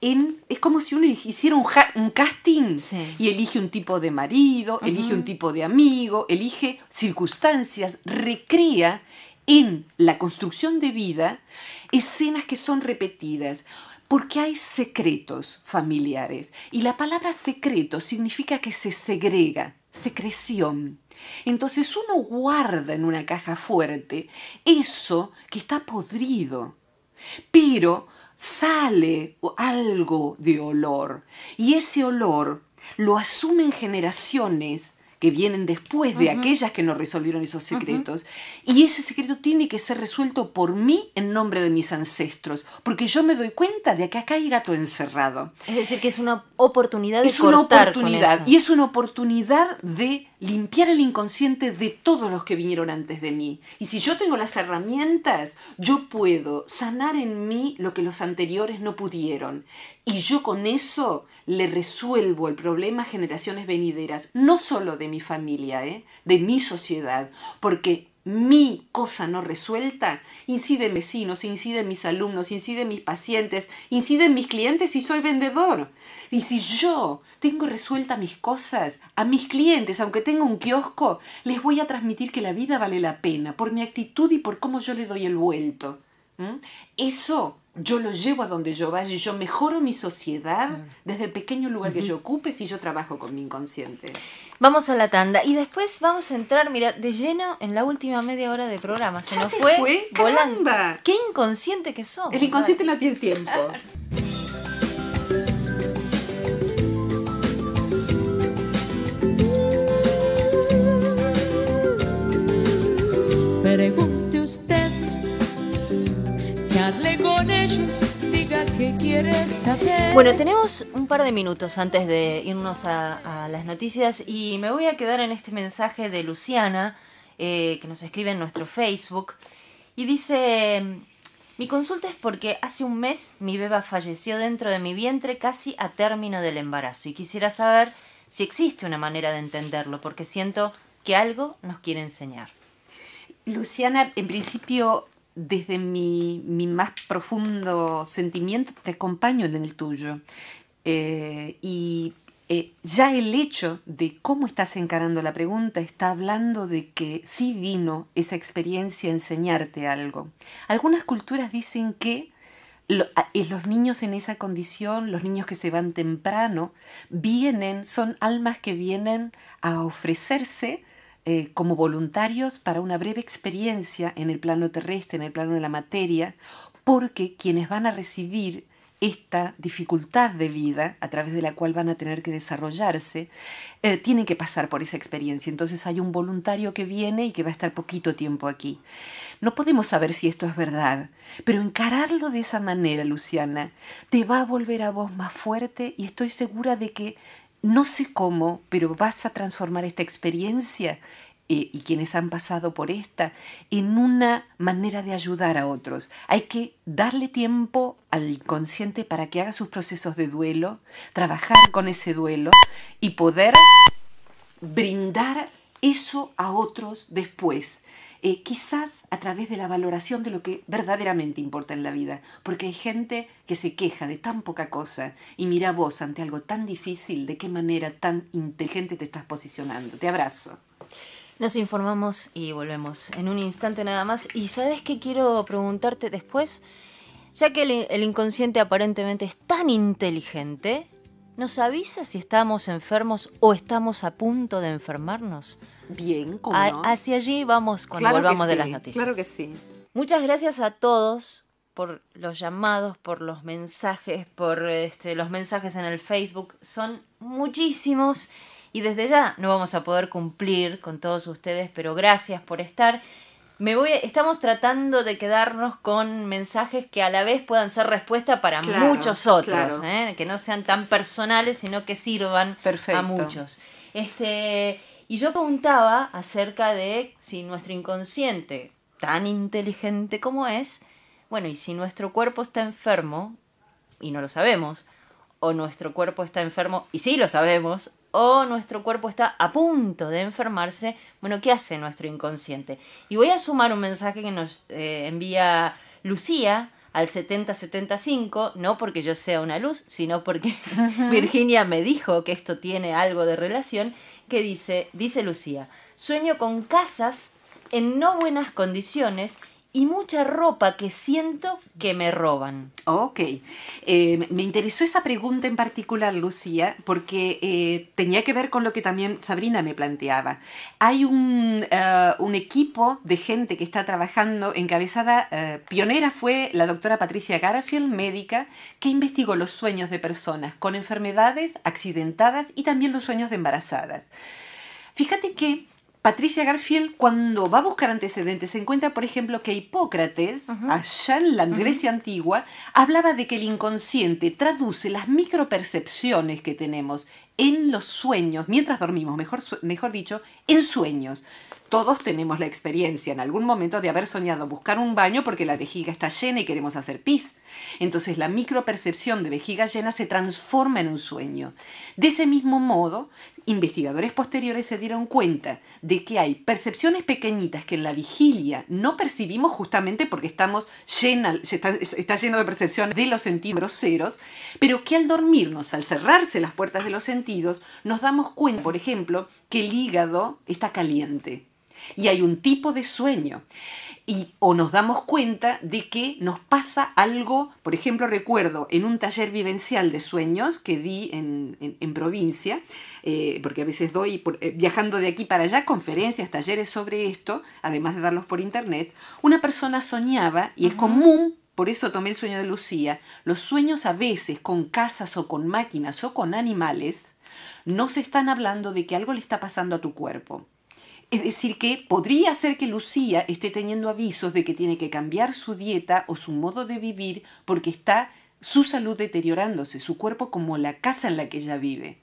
en, es como si uno hiciera un, casting y elige un tipo de marido, elige un tipo de amigo, elige circunstancias, recrea en la construcción de vida escenas que son repetidas porque hay secretos familiares y la palabra secreto significa que se segrega, secreción. Entonces uno guarda en una caja fuerte eso que está podrido, pero sale algo de olor y ese olor lo asumen generaciones que vienen después de aquellas que nos resolvieron esos secretos. Y ese secreto tiene que ser resuelto por mí en nombre de mis ancestros, porque yo me doy cuenta de que acá hay gato encerrado. Es decir, que es una oportunidad de es cortar una oportunidad y es una oportunidad de limpiar el inconsciente de todos los que vinieron antes de mí. Y si yo tengo las herramientas, yo puedo sanar en mí lo que los anteriores no pudieron. Y yo con eso le resuelvo el problema a generaciones venideras, no solo de mi familia, ¿eh? de mi sociedad, porque mi cosa no resuelta incide en vecinos, incide en mis alumnos, incide en mis pacientes, incide en mis clientes y soy vendedor. Y si yo tengo resuelta mis cosas, a mis clientes, aunque tenga un kiosco, les voy a transmitir que la vida vale la pena por mi actitud y por cómo yo le doy el vuelto. Eso yo lo llevo a donde yo vaya y yo mejoro mi sociedad desde el pequeño lugar que yo ocupe si yo trabajo con mi inconsciente. Vamos a la tanda y después vamos a entrar, mira, de lleno en la última media hora de programa. Se fue, volando. ¡Qué inconsciente que somos! El inconsciente no tiene tiempo. Bueno, tenemos un par de minutos antes de irnos a, las noticias y me voy a quedar en este mensaje de Luciana eh, que nos escribe en nuestro Facebook y dice... Mi consulta es porque hace un mes mi beba falleció dentro de mi vientre casi a término del embarazo y quisiera saber si existe una manera de entenderlo porque siento que algo nos quiere enseñar. Luciana, en principio desde mi, más profundo sentimiento te acompaño en el tuyo. Eh, y eh, ya el hecho de cómo estás encarando la pregunta está hablando de que sí vino esa experiencia a enseñarte algo. Algunas culturas dicen que eh, los niños en esa condición, los niños que se van temprano, vienen, son almas que vienen a ofrecerse eh, como voluntarios para una breve experiencia en el plano terrestre, en el plano de la materia, porque quienes van a recibir esta dificultad de vida a través de la cual van a tener que desarrollarse, eh, tienen que pasar por esa experiencia. Entonces hay un voluntario que viene y que va a estar poquito tiempo aquí. No podemos saber si esto es verdad, pero encararlo de esa manera, Luciana, te va a volver a vos más fuerte y estoy segura de que no sé cómo, pero vas a transformar esta experiencia eh, y quienes han pasado por esta en una manera de ayudar a otros. Hay que darle tiempo al inconsciente para que haga sus procesos de duelo, trabajar con ese duelo y poder brindar eso a otros después. Eh, quizás a través de la valoración de lo que verdaderamente importa en la vida, porque hay gente que se queja de tan poca cosa y mira vos ante algo tan difícil, de qué manera tan inteligente te estás posicionando. Te abrazo. Nos informamos y volvemos en un instante nada más. ¿Y sabes qué quiero preguntarte después? Ya que el inconsciente aparentemente es tan inteligente, nos avisa si estamos enfermos o estamos a punto de enfermarnos. Bien, ¿cómo Hacia allí vamos cuando volvamos de las noticias. Claro que sí. Muchas gracias a todos por los llamados, por los mensajes, por este, los mensajes en el Facebook. Son muchísimos y desde ya no vamos a poder cumplir con todos ustedes, pero gracias por estar voy, estamos tratando de quedarnos con mensajes que a la vez puedan ser respuesta para muchos otros, ¿eh? que no sean tan personales, sino que sirvan a muchos. Este, y yo preguntaba acerca de si nuestro inconsciente, tan inteligente como es, bueno, y si nuestro cuerpo está enfermo, y no lo sabemos, o nuestro cuerpo está enfermo, y sí lo sabemos, o nuestro cuerpo está a punto de enfermarse, bueno, ¿qué hace nuestro inconsciente? Y voy a sumar un mensaje que nos eh, envía Lucía al 7075, no porque yo sea una luz, sino porque [LAUGHS] Virginia me dijo que esto tiene algo de relación, que dice, dice Lucía, sueño con casas en no buenas condiciones y mucha ropa que siento que me roban. Ok. Eh, me interesó esa pregunta en particular, Lucía, porque eh, tenía que ver con lo que también Sabrina me planteaba. Hay un, eh, equipo de gente que está trabajando, encabezada, pionera fue la doctora Patricia Garfield, médica, que investigó los sueños de personas con enfermedades accidentadas y también los sueños de embarazadas. Fíjate que Patricia Garfield, cuando va a buscar antecedentes, se encuentra, por ejemplo, que Hipócrates, allá en la Grecia antigua, hablaba de que el inconsciente traduce las micropercepciones que tenemos en los sueños, mientras dormimos, mejor, mejor dicho, en sueños. Todos tenemos la experiencia en algún momento de haber soñado buscar un baño porque la vejiga está llena y queremos hacer pis. Entonces la micropercepción de vejiga llena se transforma en un sueño. De ese mismo modo, investigadores posteriores se dieron cuenta de que hay percepciones pequeñitas que en la vigilia no percibimos justamente porque estamos llena, está, está lleno de percepciones de los sentidos groseros, pero que al dormirnos, al cerrarse las puertas de los sentidos, nos damos cuenta, por ejemplo, que el hígado está caliente y hay un tipo de sueño y o nos damos cuenta de que nos pasa algo, por ejemplo, recuerdo en un taller vivencial de sueños que di en, en, provincia, eh, porque a veces doy eh, viajando de aquí para allá conferencias, talleres sobre esto, además de darlos por internet, una persona soñaba, y es común por eso tomé el sueño de Lucía. Los sueños a veces con casas o con máquinas o con animales no se están hablando de que algo le está pasando a tu cuerpo. Es decir, que podría ser que Lucía esté teniendo avisos de que tiene que cambiar su dieta o su modo de vivir porque está su salud deteriorándose, su cuerpo como la casa en la que ella vive.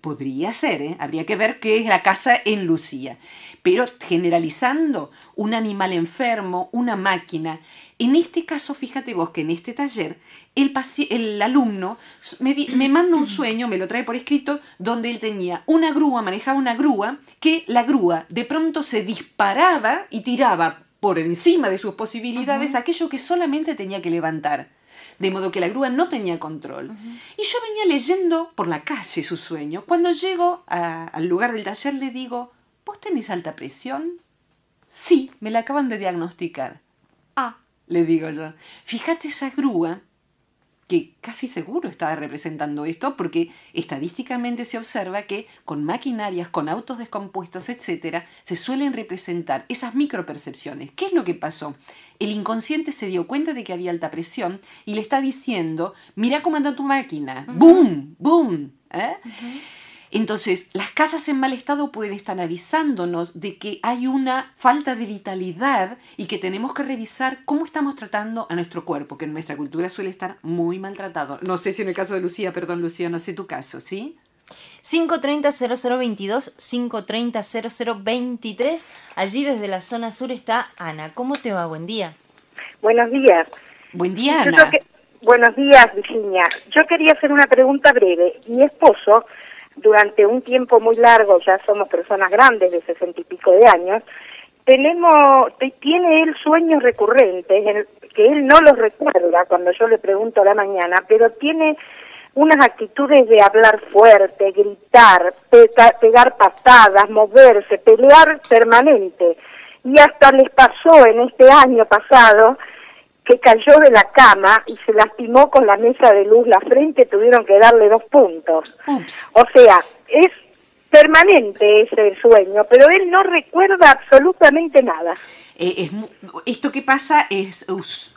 Podría ser, ¿eh? habría que ver qué es la casa en Lucía. Pero generalizando, un animal enfermo, una máquina. En este caso, fíjate vos que en este taller el, alumno me, manda un sueño, me lo trae por escrito, donde él tenía una grúa, manejaba una grúa, que la grúa de pronto se disparaba y tiraba por encima de sus posibilidades aquello que solamente tenía que levantar. De modo que la grúa no tenía control. Y yo venía leyendo por la calle su sueño. Cuando llego al lugar del taller le digo, ¿vos tenés alta presión? Sí, me la acaban de diagnosticar. Ah, le digo yo, fíjate esa grúa que casi seguro estaba representando esto, porque estadísticamente se observa que con maquinarias, con autos descompuestos, etcétera, se suelen representar esas micropercepciones. ¿Qué es lo que pasó? El inconsciente se dio cuenta de que había alta presión y le está diciendo, mira cómo anda tu máquina, boom, boom. ¿Eh? Entonces, las casas en mal estado pueden estar avisándonos de que hay una falta de vitalidad y que tenemos que revisar cómo estamos tratando a nuestro cuerpo, que en nuestra cultura suele estar muy maltratado. No sé si en el caso de Lucía, perdón Lucía, no sé tu caso, ¿sí? cero allí desde la zona sur está Ana. ¿Cómo te va? Buen día. Buenos días. Buen día, Ana. Buenos días, Virginia. Yo quería hacer una pregunta breve. Mi esposo durante un tiempo muy largo, ya somos personas grandes de sesenta y pico de años, tenemos, tiene él sueños recurrentes, que él no los recuerda cuando yo le pregunto a la mañana, pero tiene unas actitudes de hablar fuerte, gritar, pegar, pegar patadas, moverse, pelear permanente. Y hasta les pasó en este año pasado que cayó de la cama y se lastimó con la mesa de luz la frente, tuvieron que darle dos puntos. Ups. O sea, es permanente ese sueño, pero él no recuerda absolutamente nada. Eh, esto que pasa es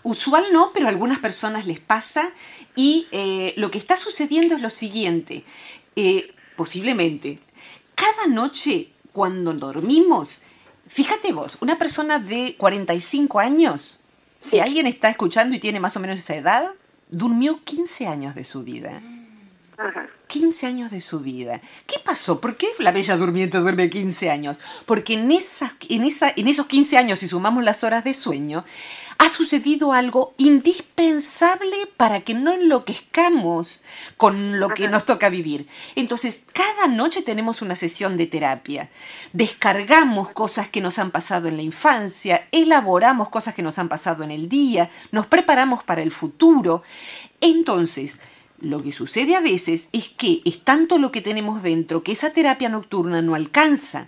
usual, no, pero a algunas personas les pasa y eh, lo que está sucediendo es lo siguiente, eh, posiblemente, cada noche cuando dormimos, fíjate vos, una persona de 45 años, si alguien está escuchando y tiene más o menos esa edad, durmió 15 años de su vida. 15 años de su vida. ¿Qué pasó? ¿Por qué la Bella Durmiente duerme 15 años? Porque en, en, en esos 15 años, si sumamos las horas de sueño, ha sucedido algo indispensable para que no enloquezcamos con lo que nos toca vivir. Entonces, cada noche tenemos una sesión de terapia. Descargamos cosas que nos han pasado en la infancia, elaboramos cosas que nos han pasado en el día, nos preparamos para el futuro. Entonces, lo que sucede a veces es que es tanto lo que tenemos dentro que esa terapia nocturna no alcanza.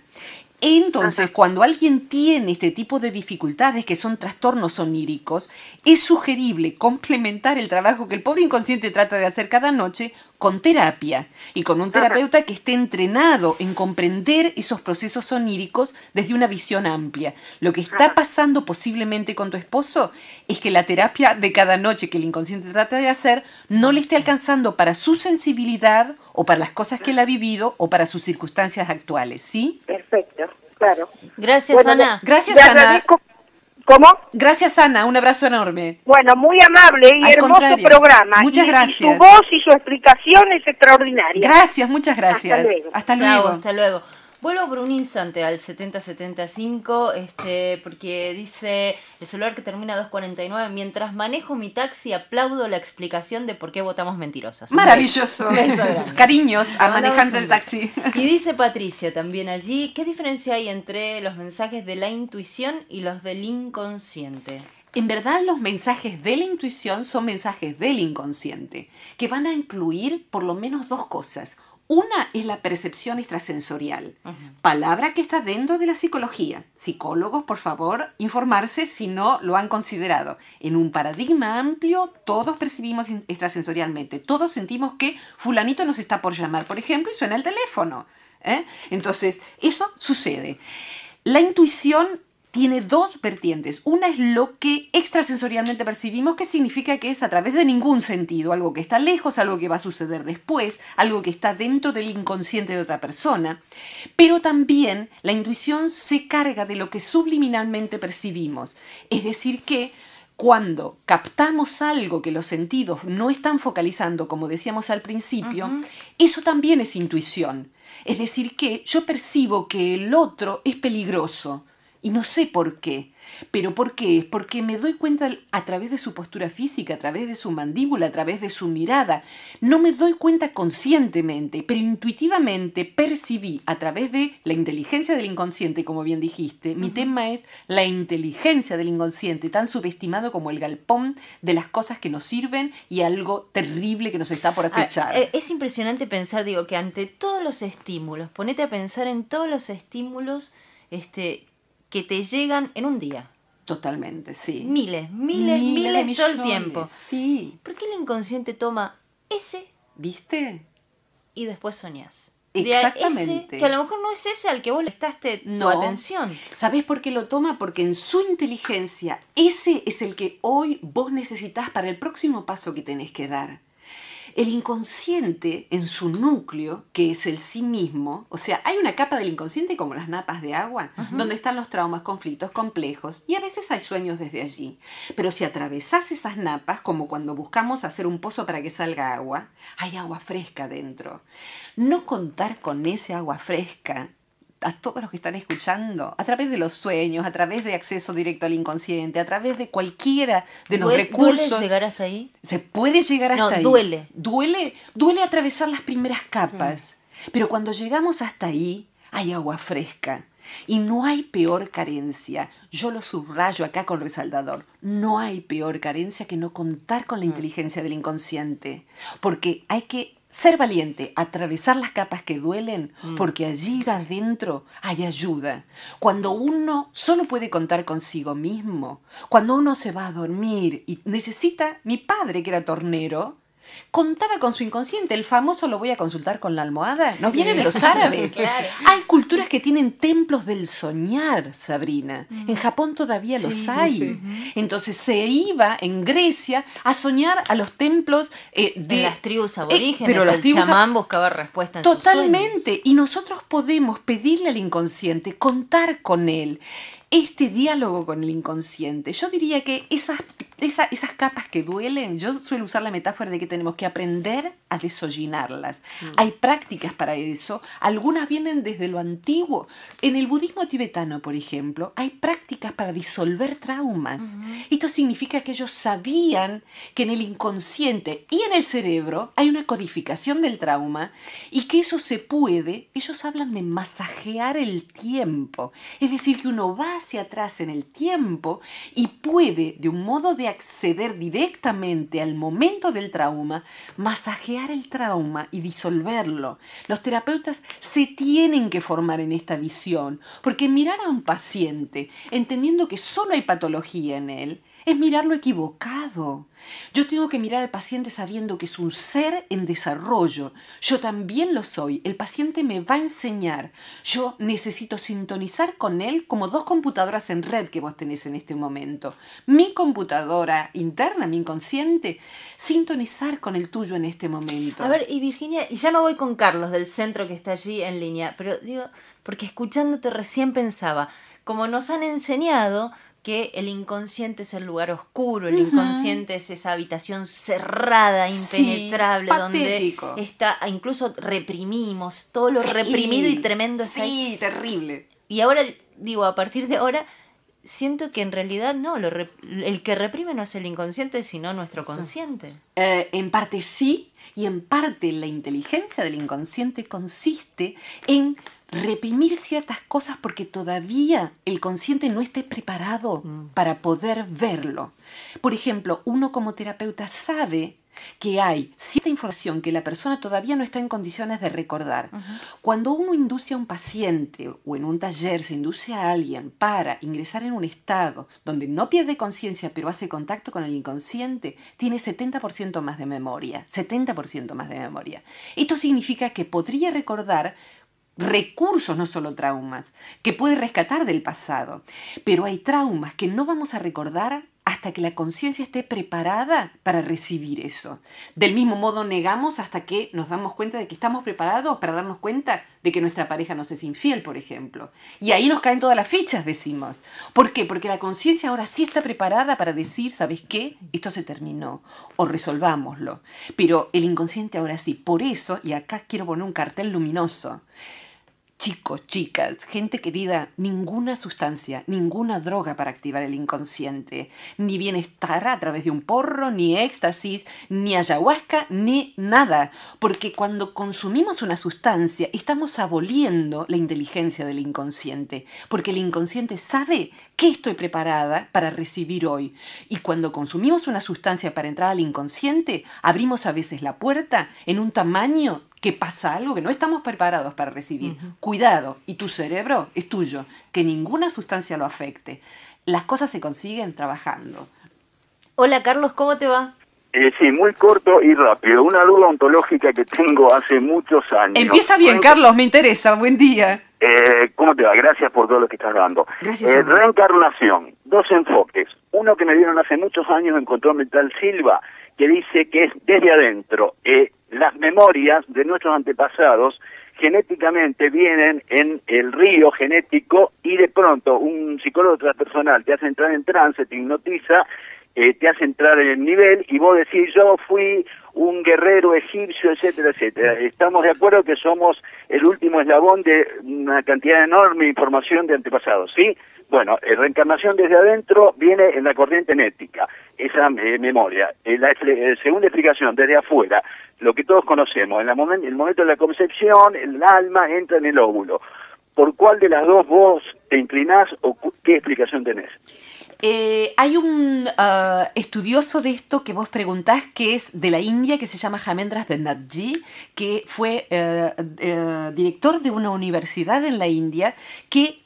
Entonces, cuando alguien tiene este tipo de dificultades que son trastornos oníricos, es sugerible complementar el trabajo que el pobre inconsciente trata de hacer cada noche con terapia y con un terapeuta que esté entrenado en comprender esos procesos oníricos desde una visión amplia. Lo que está pasando posiblemente con tu esposo es que la terapia de cada noche que el inconsciente trata de hacer no le esté alcanzando para su sensibilidad o para las cosas que él ha vivido o para sus circunstancias actuales, ¿sí? Perfecto, claro. Gracias, Ana. Gracias, Ana. ¿Cómo? Gracias, Ana. Un abrazo enorme. Bueno, muy amable y hermoso programa. Muchas gracias. su voz y su explicación es extraordinaria. Gracias, muchas gracias. Hasta luego. hasta luego. Vuelvo por un instante al 7075, este, porque dice el celular que termina 249, mientras manejo mi taxi aplaudo la explicación de por qué votamos mentirosos. Maravilloso. [LAUGHS] Cariños a manejante el taxi. Y dice Patricia también allí, ¿qué diferencia hay entre los mensajes de la intuición y los del inconsciente? En verdad los mensajes de la intuición son mensajes del inconsciente, que van a incluir por lo menos dos cosas. Una es la percepción extrasensorial, palabra que está dentro de la psicología. Psicólogos, por favor, informarse si no lo han considerado. En un paradigma amplio, todos percibimos extrasensorialmente, todos sentimos que fulanito nos está por llamar, por ejemplo, y suena el teléfono. ¿eh? Entonces, eso sucede. La intuición tiene dos vertientes. Una es lo que extrasensorialmente percibimos, que significa que es a través de ningún sentido, algo que está lejos, algo que va a suceder después, algo que está dentro del inconsciente de otra persona. Pero también la intuición se carga de lo que subliminalmente percibimos. Es decir, que cuando captamos algo que los sentidos no están focalizando, como decíamos al principio, eso también es intuición. Es decir, que yo percibo que el otro es peligroso y no sé por qué. Pero ¿por qué? Es porque me doy cuenta a través de su postura física, a través de su mandíbula, a través de su mirada. No me doy cuenta conscientemente, pero intuitivamente percibí a través de la inteligencia del inconsciente, como bien dijiste. Mi tema es la inteligencia del inconsciente, tan subestimado como el galpón de las cosas que nos sirven y algo terrible que nos está por ah, acechar. Eh, es impresionante pensar, digo, que ante todos los estímulos, ponete a pensar en todos los estímulos este, que te llegan en un día. Totalmente, sí. Miles, miles, miles, todo el tiempo. Sí. ¿Por qué el inconsciente toma ese? ¿Viste? Y después soñas Exactamente. que a lo mejor no es ese al que vos le prestaste no. tu atención. ¿Sabés por qué lo toma? Porque en su inteligencia, ese es el que hoy vos necesitas para el próximo paso que tenés que dar. El inconsciente en su núcleo, que es el sí mismo, o sea, hay una capa del inconsciente como las napas de agua, donde están los traumas, conflictos complejos y a veces hay sueños desde allí. Pero si atravesás esas napas, como cuando buscamos hacer un pozo para que salga agua, hay agua fresca dentro. No contar con ese agua fresca a todos los que están escuchando, a través de los sueños, a través de acceso directo al inconsciente, a través de cualquiera de los recursos. ¿Puede llegar hasta ahí? Se puede llegar hasta no, Duele. Duele. Duele atravesar las primeras capas. Mm. Pero cuando llegamos hasta ahí, hay agua fresca. Y no hay peor carencia, yo lo subrayo acá con resaltador, no hay peor carencia que no contar con la mm. inteligencia del inconsciente, porque hay que ser valiente, atravesar las capas que duelen, mm. porque allí adentro hay ayuda. Cuando uno solo puede contar consigo mismo, cuando uno se va a dormir y necesita, mi padre que era tornero, contaba con su inconsciente, el famoso lo voy a consultar con la almohada, nos viene de los árabes. [LAUGHS] Hay culturas que tienen templos del soñar, Sabrina. Mm. En Japón todavía los hay. Entonces se iba en Grecia a soñar a los templos eh, de las tribus eh, aborígenes, pero el chamán buscaba respuesta Totalmente, y nosotros podemos pedirle al inconsciente, contar con él este diálogo con el inconsciente. Yo diría que esas esas capas que duelen, yo suelo usar la metáfora de que tenemos que aprender a desollinarlas. Mm. Hay prácticas para eso, algunas vienen desde lo antiguo. En el budismo tibetano, por ejemplo, hay prácticas para disolver traumas. Esto significa que ellos sabían que en el inconsciente y en el cerebro hay una codificación del trauma y que eso se puede, ellos hablan de masajear el tiempo. Es decir, que uno va hacia atrás en el tiempo y puede, de un modo de acceder directamente al momento del trauma, masajear el trauma y disolverlo. Los terapeutas se tienen que formar en esta visión, porque mirar a un paciente entendiendo que solo hay patología en él, es mirar lo equivocado. Yo tengo que mirar al paciente sabiendo que es un ser en desarrollo. Yo también lo soy. El paciente me va a enseñar. Yo necesito sintonizar con él como dos computadoras en red que vos tenés en este momento. Mi computadora interna, mi inconsciente, sintonizar con el tuyo en este momento. A ver, y Virginia, y ya me voy con Carlos del centro que está allí en línea, pero digo, porque escuchándote recién pensaba, como nos han enseñado, que el inconsciente es el lugar oscuro, el inconsciente es esa habitación cerrada, impenetrable, donde está, ah, incluso reprimimos, todo lo reprimido y tremendo está sí, terrible. Y ahora, digo, a partir de ahora, siento que en realidad no, el que reprime no es el inconsciente, sino nuestro consciente. Eh, en parte sí, y en parte la inteligencia del inconsciente consiste en reprimir ciertas cosas porque todavía el consciente no esté preparado mm. para poder verlo. Por ejemplo, uno como terapeuta sabe que hay cierta información que la persona todavía no está en condiciones de recordar. Cuando uno induce a un paciente o en un taller se induce a alguien para ingresar en un estado donde no pierde conciencia pero hace contacto con el inconsciente, tiene 70% más de memoria, 70% más de memoria. Esto significa que podría recordar recursos, no solo traumas, que puede rescatar del pasado. Pero hay traumas que no vamos a recordar hasta que la conciencia esté preparada para recibir eso. Del mismo modo negamos hasta que nos damos cuenta de que estamos preparados para darnos cuenta de que nuestra pareja nos es infiel, por ejemplo. Y ahí nos caen todas las fichas, decimos. ¿Por qué? Porque la conciencia ahora sí está preparada para decir, ¿sabes qué? Esto se terminó o resolvámoslo. Pero el inconsciente ahora sí. Por eso, y acá quiero poner un cartel luminoso, Chicos, chicas, gente querida, ninguna sustancia, ninguna droga para activar el inconsciente, ni bienestar a través de un porro, ni éxtasis, ni ayahuasca, ni nada, porque cuando consumimos una sustancia estamos aboliendo la inteligencia del inconsciente, porque el inconsciente sabe que estoy preparada para recibir hoy, y cuando consumimos una sustancia para entrar al inconsciente, abrimos a veces la puerta en un tamaño que pasa algo que no estamos preparados para recibir. Cuidado, y tu cerebro es tuyo, que ninguna sustancia lo afecte. Las cosas se consiguen trabajando. Hola Carlos, ¿cómo te va? Eh, sí, muy corto y rápido. Una duda ontológica que tengo hace muchos años. Empieza bien, Carlos, me interesa. Buen día. Eh, ¿Cómo te va? Gracias por todo lo que estás dando. Gracias. Eh, reencarnación. Dos enfoques. Uno que me dieron hace muchos años en Control Mental Silva, que dice que es desde adentro las memorias de nuestros antepasados genéticamente vienen en el río genético y de pronto un psicólogo transpersonal te hace entrar en trance, te hipnotiza, eh, te hace entrar en el nivel y vos decís yo fui un guerrero egipcio, etcétera, etcétera. Estamos de acuerdo que somos el último eslabón de una cantidad enorme de información de antepasados, ¿sí? Bueno, eh, reencarnación desde adentro viene en la corriente enética, esa eh, memoria. Eh, la segunda explicación, desde afuera, lo que todos conocemos, en el momento de la concepción, el alma entra en el óvulo. ¿Por cuál de las dos vos te inclinás o qué explicación tenés? Eh, hay un uh, estudioso de esto que vos preguntás que es de la India, que se llama Jamendras Bendarji, que fue eh, eh, director de una universidad en la India, que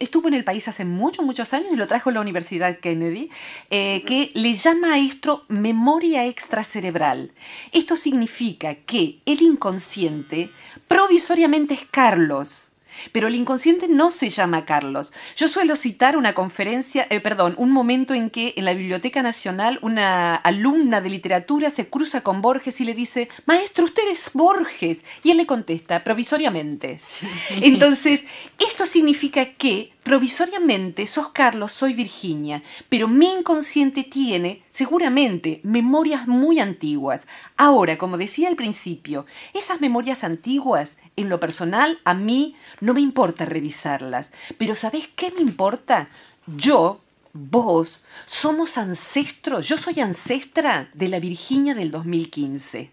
estuvo en el país hace muchos, muchos años y lo trajo a la Universidad Kennedy, que le llama a esto memoria extracerebral. Esto significa que el inconsciente provisoriamente es Carlos, pero el inconsciente no se llama Carlos. Yo suelo citar una conferencia, eh, perdón, un momento en que en la Biblioteca Nacional una alumna de literatura se cruza con Borges y le dice, maestro, usted es Borges. Y él le contesta provisoriamente. Entonces, esto significa que Provisoriamente sos Carlos, soy Virginia, pero mi inconsciente tiene, seguramente, memorias muy antiguas. Ahora, como decía al principio, esas memorias antiguas, en lo personal, a mí no me importa revisarlas. Pero ¿sabés qué me importa? Yo, vos, somos ancestros, yo soy ancestra de la Virginia del 2015.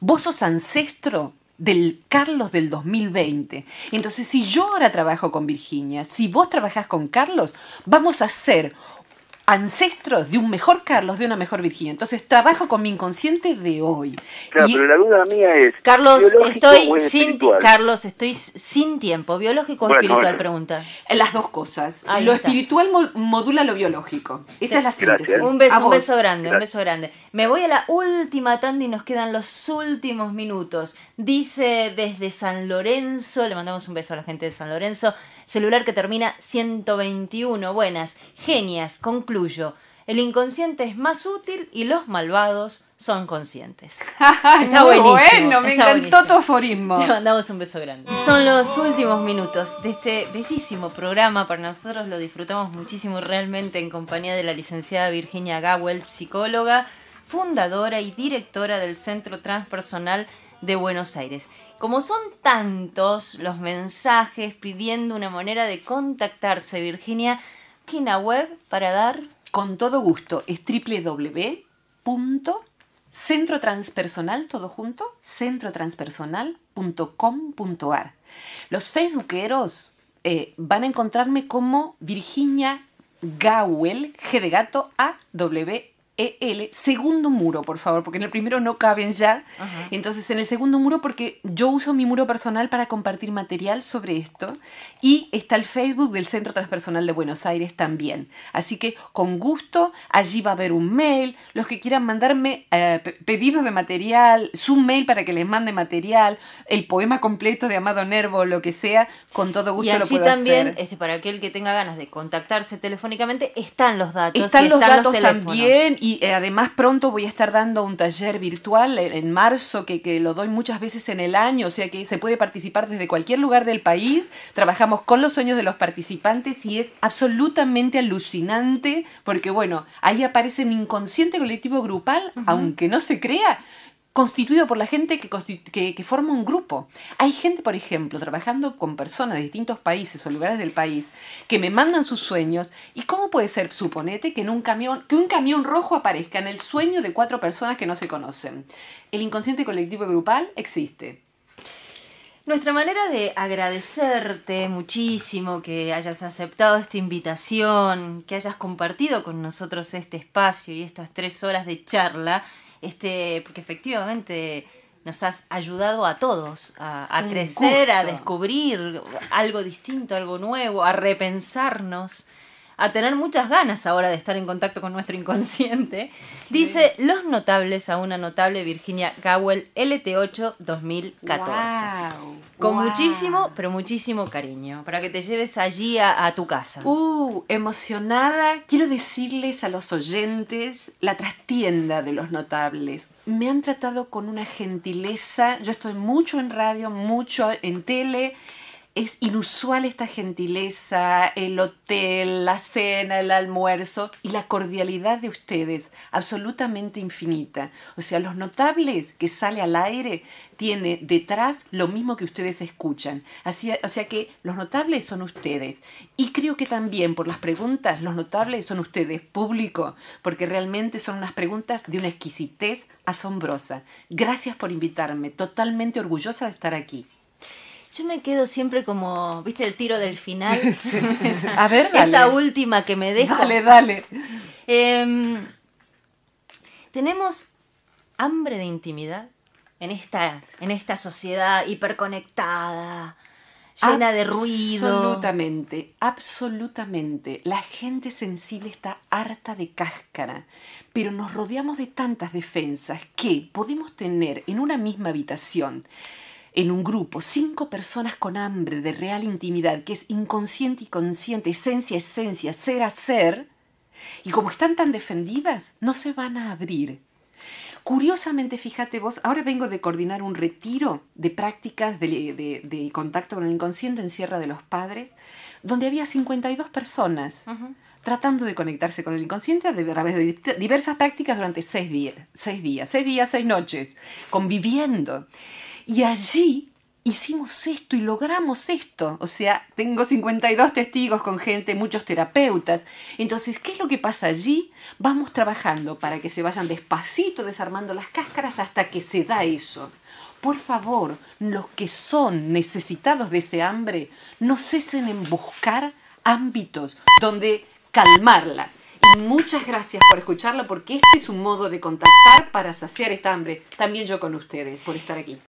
Vos sos ancestro del Carlos del 2020. Entonces, si yo ahora trabajo con Virginia, si vos trabajás con Carlos, vamos a hacer ancestros de un mejor Carlos, de una mejor Virginia. Entonces trabajo con mi inconsciente de hoy. pero la duda mía es. Carlos, estoy sin Carlos, estoy sin tiempo. ¿Biológico o espiritual? Pregunta. Eh, las dos cosas. lo espiritual modula lo biológico. Esa es la síntesis. Un beso, grande, un beso grande. Me voy a la última tanda y nos quedan los últimos minutos. Dice desde San Lorenzo, le mandamos un beso a la gente de San Lorenzo. Celular que termina 121. Buenas, genias, concluyo. El inconsciente es más útil y los malvados son conscientes. [LAUGHS] Está buenísimo. Bueno, me encantó tu aforismo. Te mandamos un beso grande. son los últimos minutos de este bellísimo programa. Para nosotros lo disfrutamos muchísimo realmente en compañía de la licenciada Virginia Gawel, psicóloga, fundadora y directora del Centro Transpersonal de Buenos Aires. Como son tantos los mensajes pidiendo una manera de contactarse, Virginia, una web para dar. Con todo gusto, es www.centrotranspersonal todo junto, centrotranspersonal.com.ar. Los facebookeros eh, van a encontrarme como Virginia Gawel, G de gato, A, W, e el segundo muro, por favor, porque en el primero no caben ya. Entonces, en el segundo muro, porque yo uso mi muro personal para compartir material sobre esto. Y está el Facebook del Centro Transpersonal de Buenos Aires también. Así que, con gusto, allí va a haber un mail. Los que quieran mandarme eh, pedidos de material, su mail para que les mande material, el poema completo de Amado Nervo, lo que sea, con todo gusto y lo puedo también, hacer. Este, para aquel que tenga ganas de contactarse telefónicamente, están los datos. Están, los, datos también. Y eh, además pronto voy a estar dando un taller virtual en, marzo que, lo doy muchas veces en el año, o sea que se puede participar desde cualquier lugar del país. Trabajamos con los sueños de los participantes y es absolutamente alucinante porque bueno, ahí aparece mi inconsciente colectivo grupal, aunque no se crea, constituido por la gente que, forma un grupo. Hay gente, por ejemplo, trabajando con personas de distintos países o lugares del país que me mandan sus sueños. ¿Y cómo puede ser, suponete, que, en un, camión, que un camión rojo aparezca en el sueño de cuatro personas que no se conocen? El inconsciente colectivo y grupal existe. Nuestra manera de agradecerte muchísimo que hayas aceptado esta invitación, que hayas compartido con nosotros este espacio y estas tres horas de charla, este, porque efectivamente nos has ayudado a todos a, crecer, a descubrir algo distinto, algo nuevo, a repensarnos a tener muchas ganas ahora de estar en contacto con nuestro inconsciente. Dice Los Notables a una notable Virginia Cowell LT8 2014. con muchísimo, pero muchísimo cariño, para que te lleves allí a tu casa. Uh, emocionada, quiero decirles a los oyentes la trastienda de Los Notables me han tratado con una gentileza. Yo estoy mucho en radio, mucho en tele, es inusual esta gentileza, el hotel, la cena, el almuerzo y la cordialidad de ustedes, absolutamente infinita. O sea, los notables que sale al aire tiene detrás lo mismo que ustedes escuchan. Así, o sea que los notables son ustedes. Y creo que también por las preguntas, los notables son ustedes, público, porque realmente son unas preguntas de una exquisitez asombrosa. Gracias por invitarme, totalmente orgullosa de estar aquí. Yo me quedo siempre como, viste, el tiro del final. esa, [LAUGHS] [LAUGHS] a ver, Esa última que me deja. Dale, dale. Em, tenemos hambre de intimidad en esta, en esta sociedad hiperconectada, llena de ruido. Absolutamente, absolutamente. La gente sensible está harta de cáscara, pero nos rodeamos de tantas defensas que podemos tener en una misma habitación en un grupo, cinco personas con hambre de real intimidad, que es inconsciente y consciente, esencia, esencia, ser a ser, y como están tan defendidas, no se van a abrir. Curiosamente, fíjate vos, ahora vengo de coordinar un retiro de prácticas de, contacto con el inconsciente en Sierra de los Padres, donde había 52 personas tratando de conectarse con el inconsciente a través de diversas prácticas durante seis seis días, seis días, seis noches, conviviendo. Y allí hicimos esto y logramos esto. O sea, tengo 52 testigos con gente, muchos terapeutas. Entonces, ¿qué es lo que pasa allí? Vamos trabajando para que se vayan despacito desarmando las cáscaras hasta que se da eso. Por favor, los que son necesitados de ese hambre, no cesen en buscar ámbitos donde calmarla. Y muchas gracias por escucharlo, porque este es un modo de contactar para saciar esta hambre. También yo con ustedes por estar aquí.